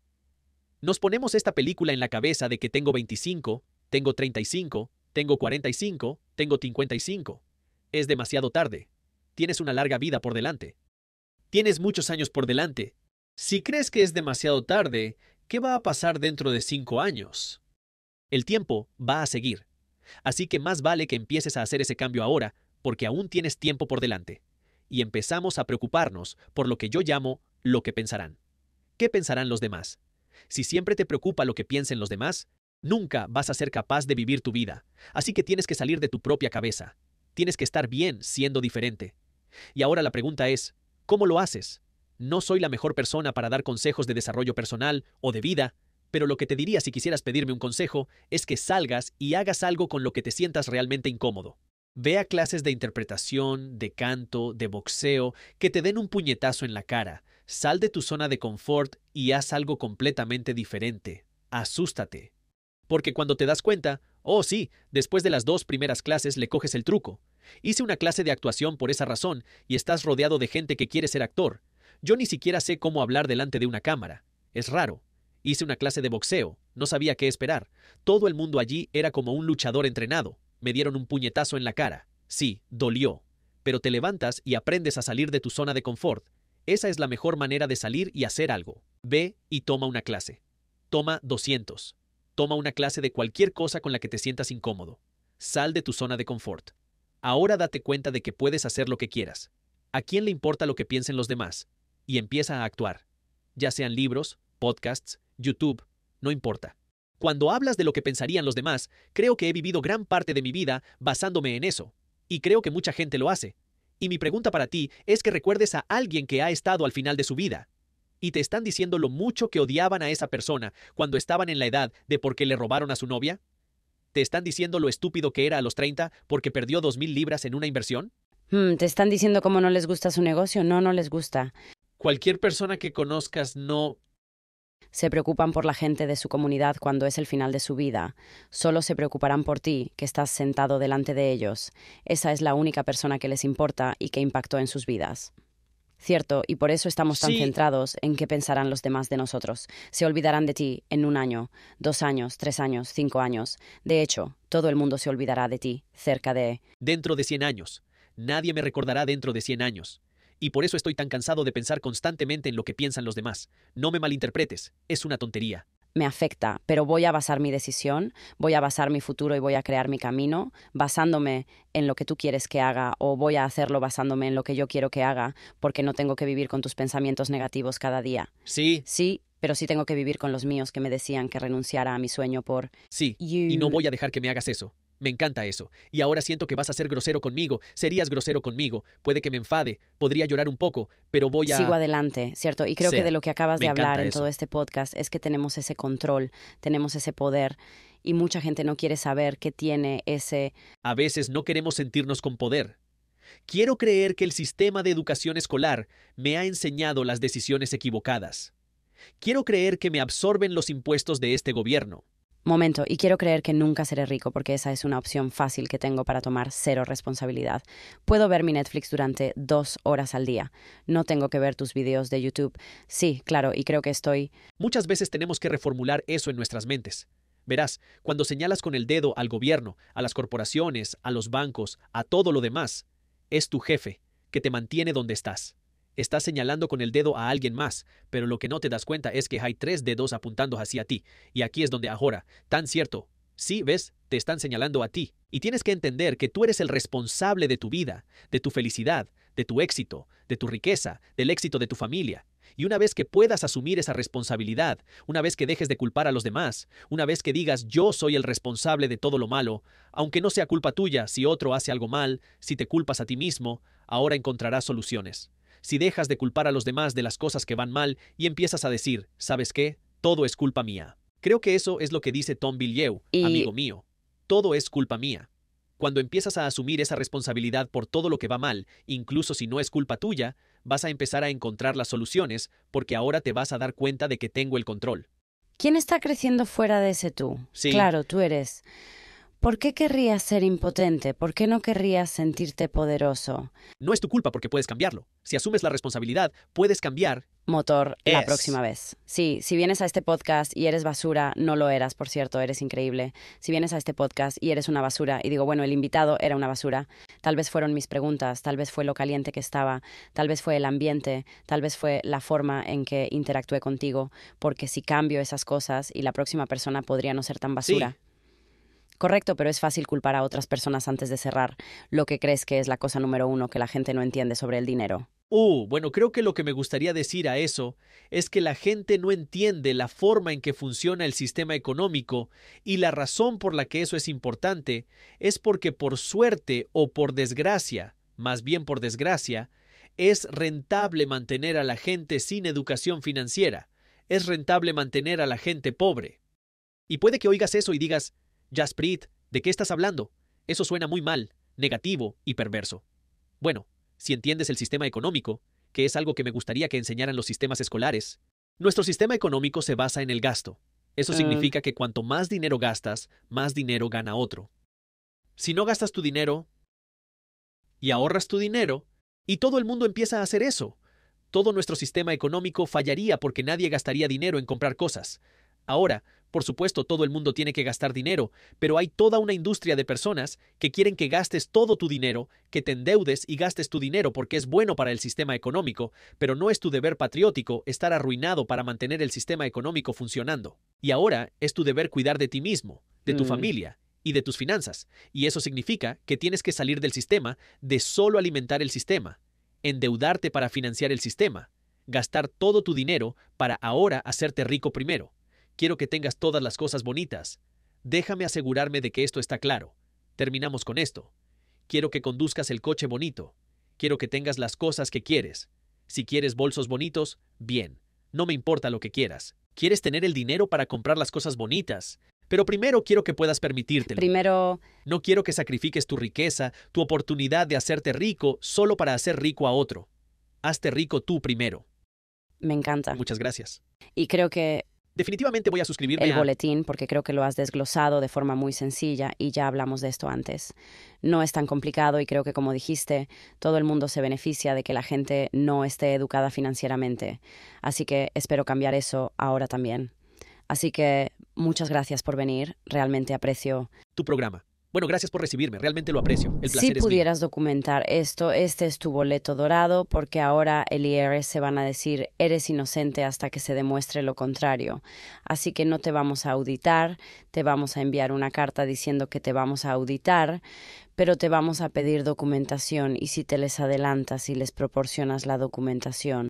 Nos ponemos esta película en la cabeza de que tengo 25, tengo 35, tengo 45, tengo 55. Es demasiado tarde. Tienes una larga vida por delante. Tienes muchos años por delante. Si crees que es demasiado tarde, ¿qué va a pasar dentro de cinco años? El tiempo va a seguir. Así que más vale que empieces a hacer ese cambio ahora, porque aún tienes tiempo por delante. Y empezamos a preocuparnos por lo que yo llamo lo que pensarán. ¿Qué pensarán los demás? Si siempre te preocupa lo que piensen los demás, nunca vas a ser capaz de vivir tu vida. Así que tienes que salir de tu propia cabeza. Tienes que estar bien siendo diferente. Y ahora la pregunta es, ¿Cómo lo haces? No soy la mejor persona para dar consejos de desarrollo personal o de vida, pero lo que te diría si quisieras pedirme un consejo es que salgas y hagas algo con lo que te sientas realmente incómodo. Ve a clases de interpretación, de canto, de boxeo, que te den un puñetazo en la cara. Sal de tu zona de confort y haz algo completamente diferente. Asústate. Porque cuando te das cuenta, oh sí, después de las dos primeras clases le coges el truco. Hice una clase de actuación por esa razón y estás rodeado de gente que quiere ser actor. Yo ni siquiera sé cómo hablar delante de una cámara. Es raro. Hice una clase de boxeo, no sabía qué esperar. Todo el mundo allí era como un luchador entrenado. Me dieron un puñetazo en la cara. Sí, dolió. Pero te levantas y aprendes a salir de tu zona de confort. Esa es la mejor manera de salir y hacer algo. Ve y toma una clase. Toma 200. Toma una clase de cualquier cosa con la que te sientas incómodo. Sal de tu zona de confort. Ahora date cuenta de que puedes hacer lo que quieras. ¿A quién le importa lo que piensen los demás? Y empieza a actuar. Ya sean libros, podcasts, YouTube, no importa. Cuando hablas de lo que pensarían los demás, creo que he vivido gran parte de mi vida basándome en eso. Y creo que mucha gente lo hace. Y mi pregunta para ti es que recuerdes a alguien que ha estado al final de su vida. Y te están diciendo lo mucho que odiaban a esa persona cuando estaban en la edad de por qué le robaron a su novia. ¿Te están diciendo lo estúpido que era a los 30 porque perdió 2.000 libras en una inversión? Hmm, te están diciendo cómo no les gusta su negocio. No, no les gusta. Cualquier persona que conozcas no... Se preocupan por la gente de su comunidad cuando es el final de su vida. Solo se preocuparán por ti, que estás sentado delante de ellos. Esa es la única persona que les importa y que impactó en sus vidas. Cierto, y por eso estamos tan centrados en qué pensarán los demás de nosotros. Se olvidarán de ti en un año, dos años, tres años, cinco años. De hecho, todo el mundo se olvidará de ti, cerca de... Dentro de 100 años. Nadie me recordará dentro de 100 años. Y por eso estoy tan cansado de pensar constantemente en lo que piensan los demás. No me malinterpretes, es una tontería me afecta, pero voy a basar mi decisión, voy a basar mi futuro y voy a crear mi camino basándome en lo que tú quieres que haga o voy a hacerlo basándome en lo que yo quiero que haga porque no tengo que vivir con tus pensamientos negativos cada día. Sí. Sí, pero sí tengo que vivir con los míos que me decían que renunciara a mi sueño por... Sí, y no voy a dejar que me hagas eso. Me encanta eso. Y ahora siento que vas a ser grosero conmigo, serías grosero conmigo, puede que me enfade, podría llorar un poco, pero voy a... Sigo adelante, ¿cierto? Y creo que de lo que acabas de hablar en todo este podcast es que tenemos ese control, tenemos ese poder y mucha gente no quiere saber qué tiene ese... A veces no queremos sentirnos con poder. Quiero creer que el sistema de educación escolar me ha enseñado las decisiones equivocadas. Quiero creer que me absorben los impuestos de este gobierno momento, y quiero creer que nunca seré rico porque esa es una opción fácil que tengo para tomar cero responsabilidad. Puedo ver mi Netflix durante dos horas al día. No tengo que ver tus videos de YouTube. Sí, claro, y creo que estoy... Muchas veces tenemos que reformular eso en nuestras mentes. Verás, cuando señalas con el dedo al gobierno, a las corporaciones, a los bancos, a todo lo demás, es tu jefe que te mantiene donde estás. Estás señalando con el dedo a alguien más, pero lo que no te das cuenta es que hay tres dedos apuntando hacia ti, y aquí es donde ahora, tan cierto, sí, ves, te están señalando a ti, y tienes que entender que tú eres el responsable de tu vida, de tu felicidad, de tu éxito, de tu riqueza, del éxito de tu familia. Y una vez que puedas asumir esa responsabilidad, una vez que dejes de culpar a los demás, una vez que digas yo soy el responsable de todo lo malo, aunque no sea culpa tuya si otro hace algo mal, si te culpas a ti mismo, ahora encontrarás soluciones si dejas de culpar a los demás de las cosas que van mal y empiezas a decir, ¿sabes qué? Todo es culpa mía. Creo que eso es lo que dice Tom Villieu, amigo mío. Todo es culpa mía. Cuando empiezas a asumir esa responsabilidad por todo lo que va mal, incluso si no es culpa tuya, vas a empezar a encontrar las soluciones porque ahora te vas a dar cuenta de que tengo el control. ¿Quién está creciendo fuera de ese tú? Sí. Claro, tú eres. ¿Por qué querrías ser impotente? ¿Por qué no querrías sentirte poderoso? No es tu culpa porque puedes cambiarlo. Si asumes la responsabilidad, puedes cambiar. Motor, la próxima vez. Sí, si vienes a este podcast y eres basura, no lo eras, por cierto, eres increíble. Si vienes a este podcast y eres una basura, y digo, bueno, el invitado era una basura, tal vez fueron mis preguntas, tal vez fue lo caliente que estaba, tal vez fue el ambiente, tal vez fue la forma en que interactué contigo, porque si cambio esas cosas y la próxima persona podría no ser tan basura. Correcto, pero es fácil culpar a otras personas antes de cerrar lo que crees que es la cosa número uno que la gente no entiende sobre el dinero. Uh, bueno, creo que lo que me gustaría decir a eso es que la gente no entiende la forma en que funciona el sistema económico y la razón por la que eso es importante es porque por suerte o por desgracia, más bien por desgracia, es rentable mantener a la gente sin educación financiera, es rentable mantener a la gente pobre. Y puede que oigas eso y digas, Jasprit, ¿de qué estás hablando? Eso suena muy mal, negativo y perverso. Bueno, si entiendes el sistema económico, que es algo que me gustaría que enseñaran los sistemas escolares, nuestro sistema económico se basa en el gasto. Eso ah. significa que cuanto más dinero gastas, más dinero gana otro. Si no gastas tu dinero y ahorras tu dinero, y todo el mundo empieza a hacer eso, todo nuestro sistema económico fallaría porque nadie gastaría dinero en comprar cosas. Ahora, por supuesto, todo el mundo tiene que gastar dinero, pero hay toda una industria de personas que quieren que gastes todo tu dinero, que te endeudes y gastes tu dinero porque es bueno para el sistema económico, pero no es tu deber patriótico estar arruinado para mantener el sistema económico funcionando. Y ahora es tu deber cuidar de ti mismo, de tu mm. familia y de tus finanzas, y eso significa que tienes que salir del sistema de solo alimentar el sistema, endeudarte para financiar el sistema, gastar todo tu dinero para ahora hacerte rico primero. Quiero que tengas todas las cosas bonitas. Déjame asegurarme de que esto está claro. Terminamos con esto. Quiero que conduzcas el coche bonito. Quiero que tengas las cosas que quieres. Si quieres bolsos bonitos, bien. No me importa lo que quieras. Quieres tener el dinero para comprar las cosas bonitas. Pero primero quiero que puedas permitírtelo. Primero... No quiero que sacrifiques tu riqueza, tu oportunidad de hacerte rico, solo para hacer rico a otro. Hazte rico tú primero. Me encanta. Muchas gracias. Y creo que definitivamente voy a suscribirme. El boletín, porque creo que lo has desglosado de forma muy sencilla y ya hablamos de esto antes. No es tan complicado y creo que, como dijiste, todo el mundo se beneficia de que la gente no esté educada financieramente. Así que espero cambiar eso ahora también. Así que muchas gracias por venir, realmente aprecio tu programa. Bueno, gracias por recibirme, realmente lo aprecio. El placer si pudieras documentar esto, este es tu boleto dorado, porque ahora el IRS se van a decir, eres inocente hasta que se demuestre lo contrario. Así que no te vamos a auditar, te vamos a enviar una carta diciendo que te vamos a auditar, pero te vamos a pedir documentación y si te les adelantas y les proporcionas la documentación,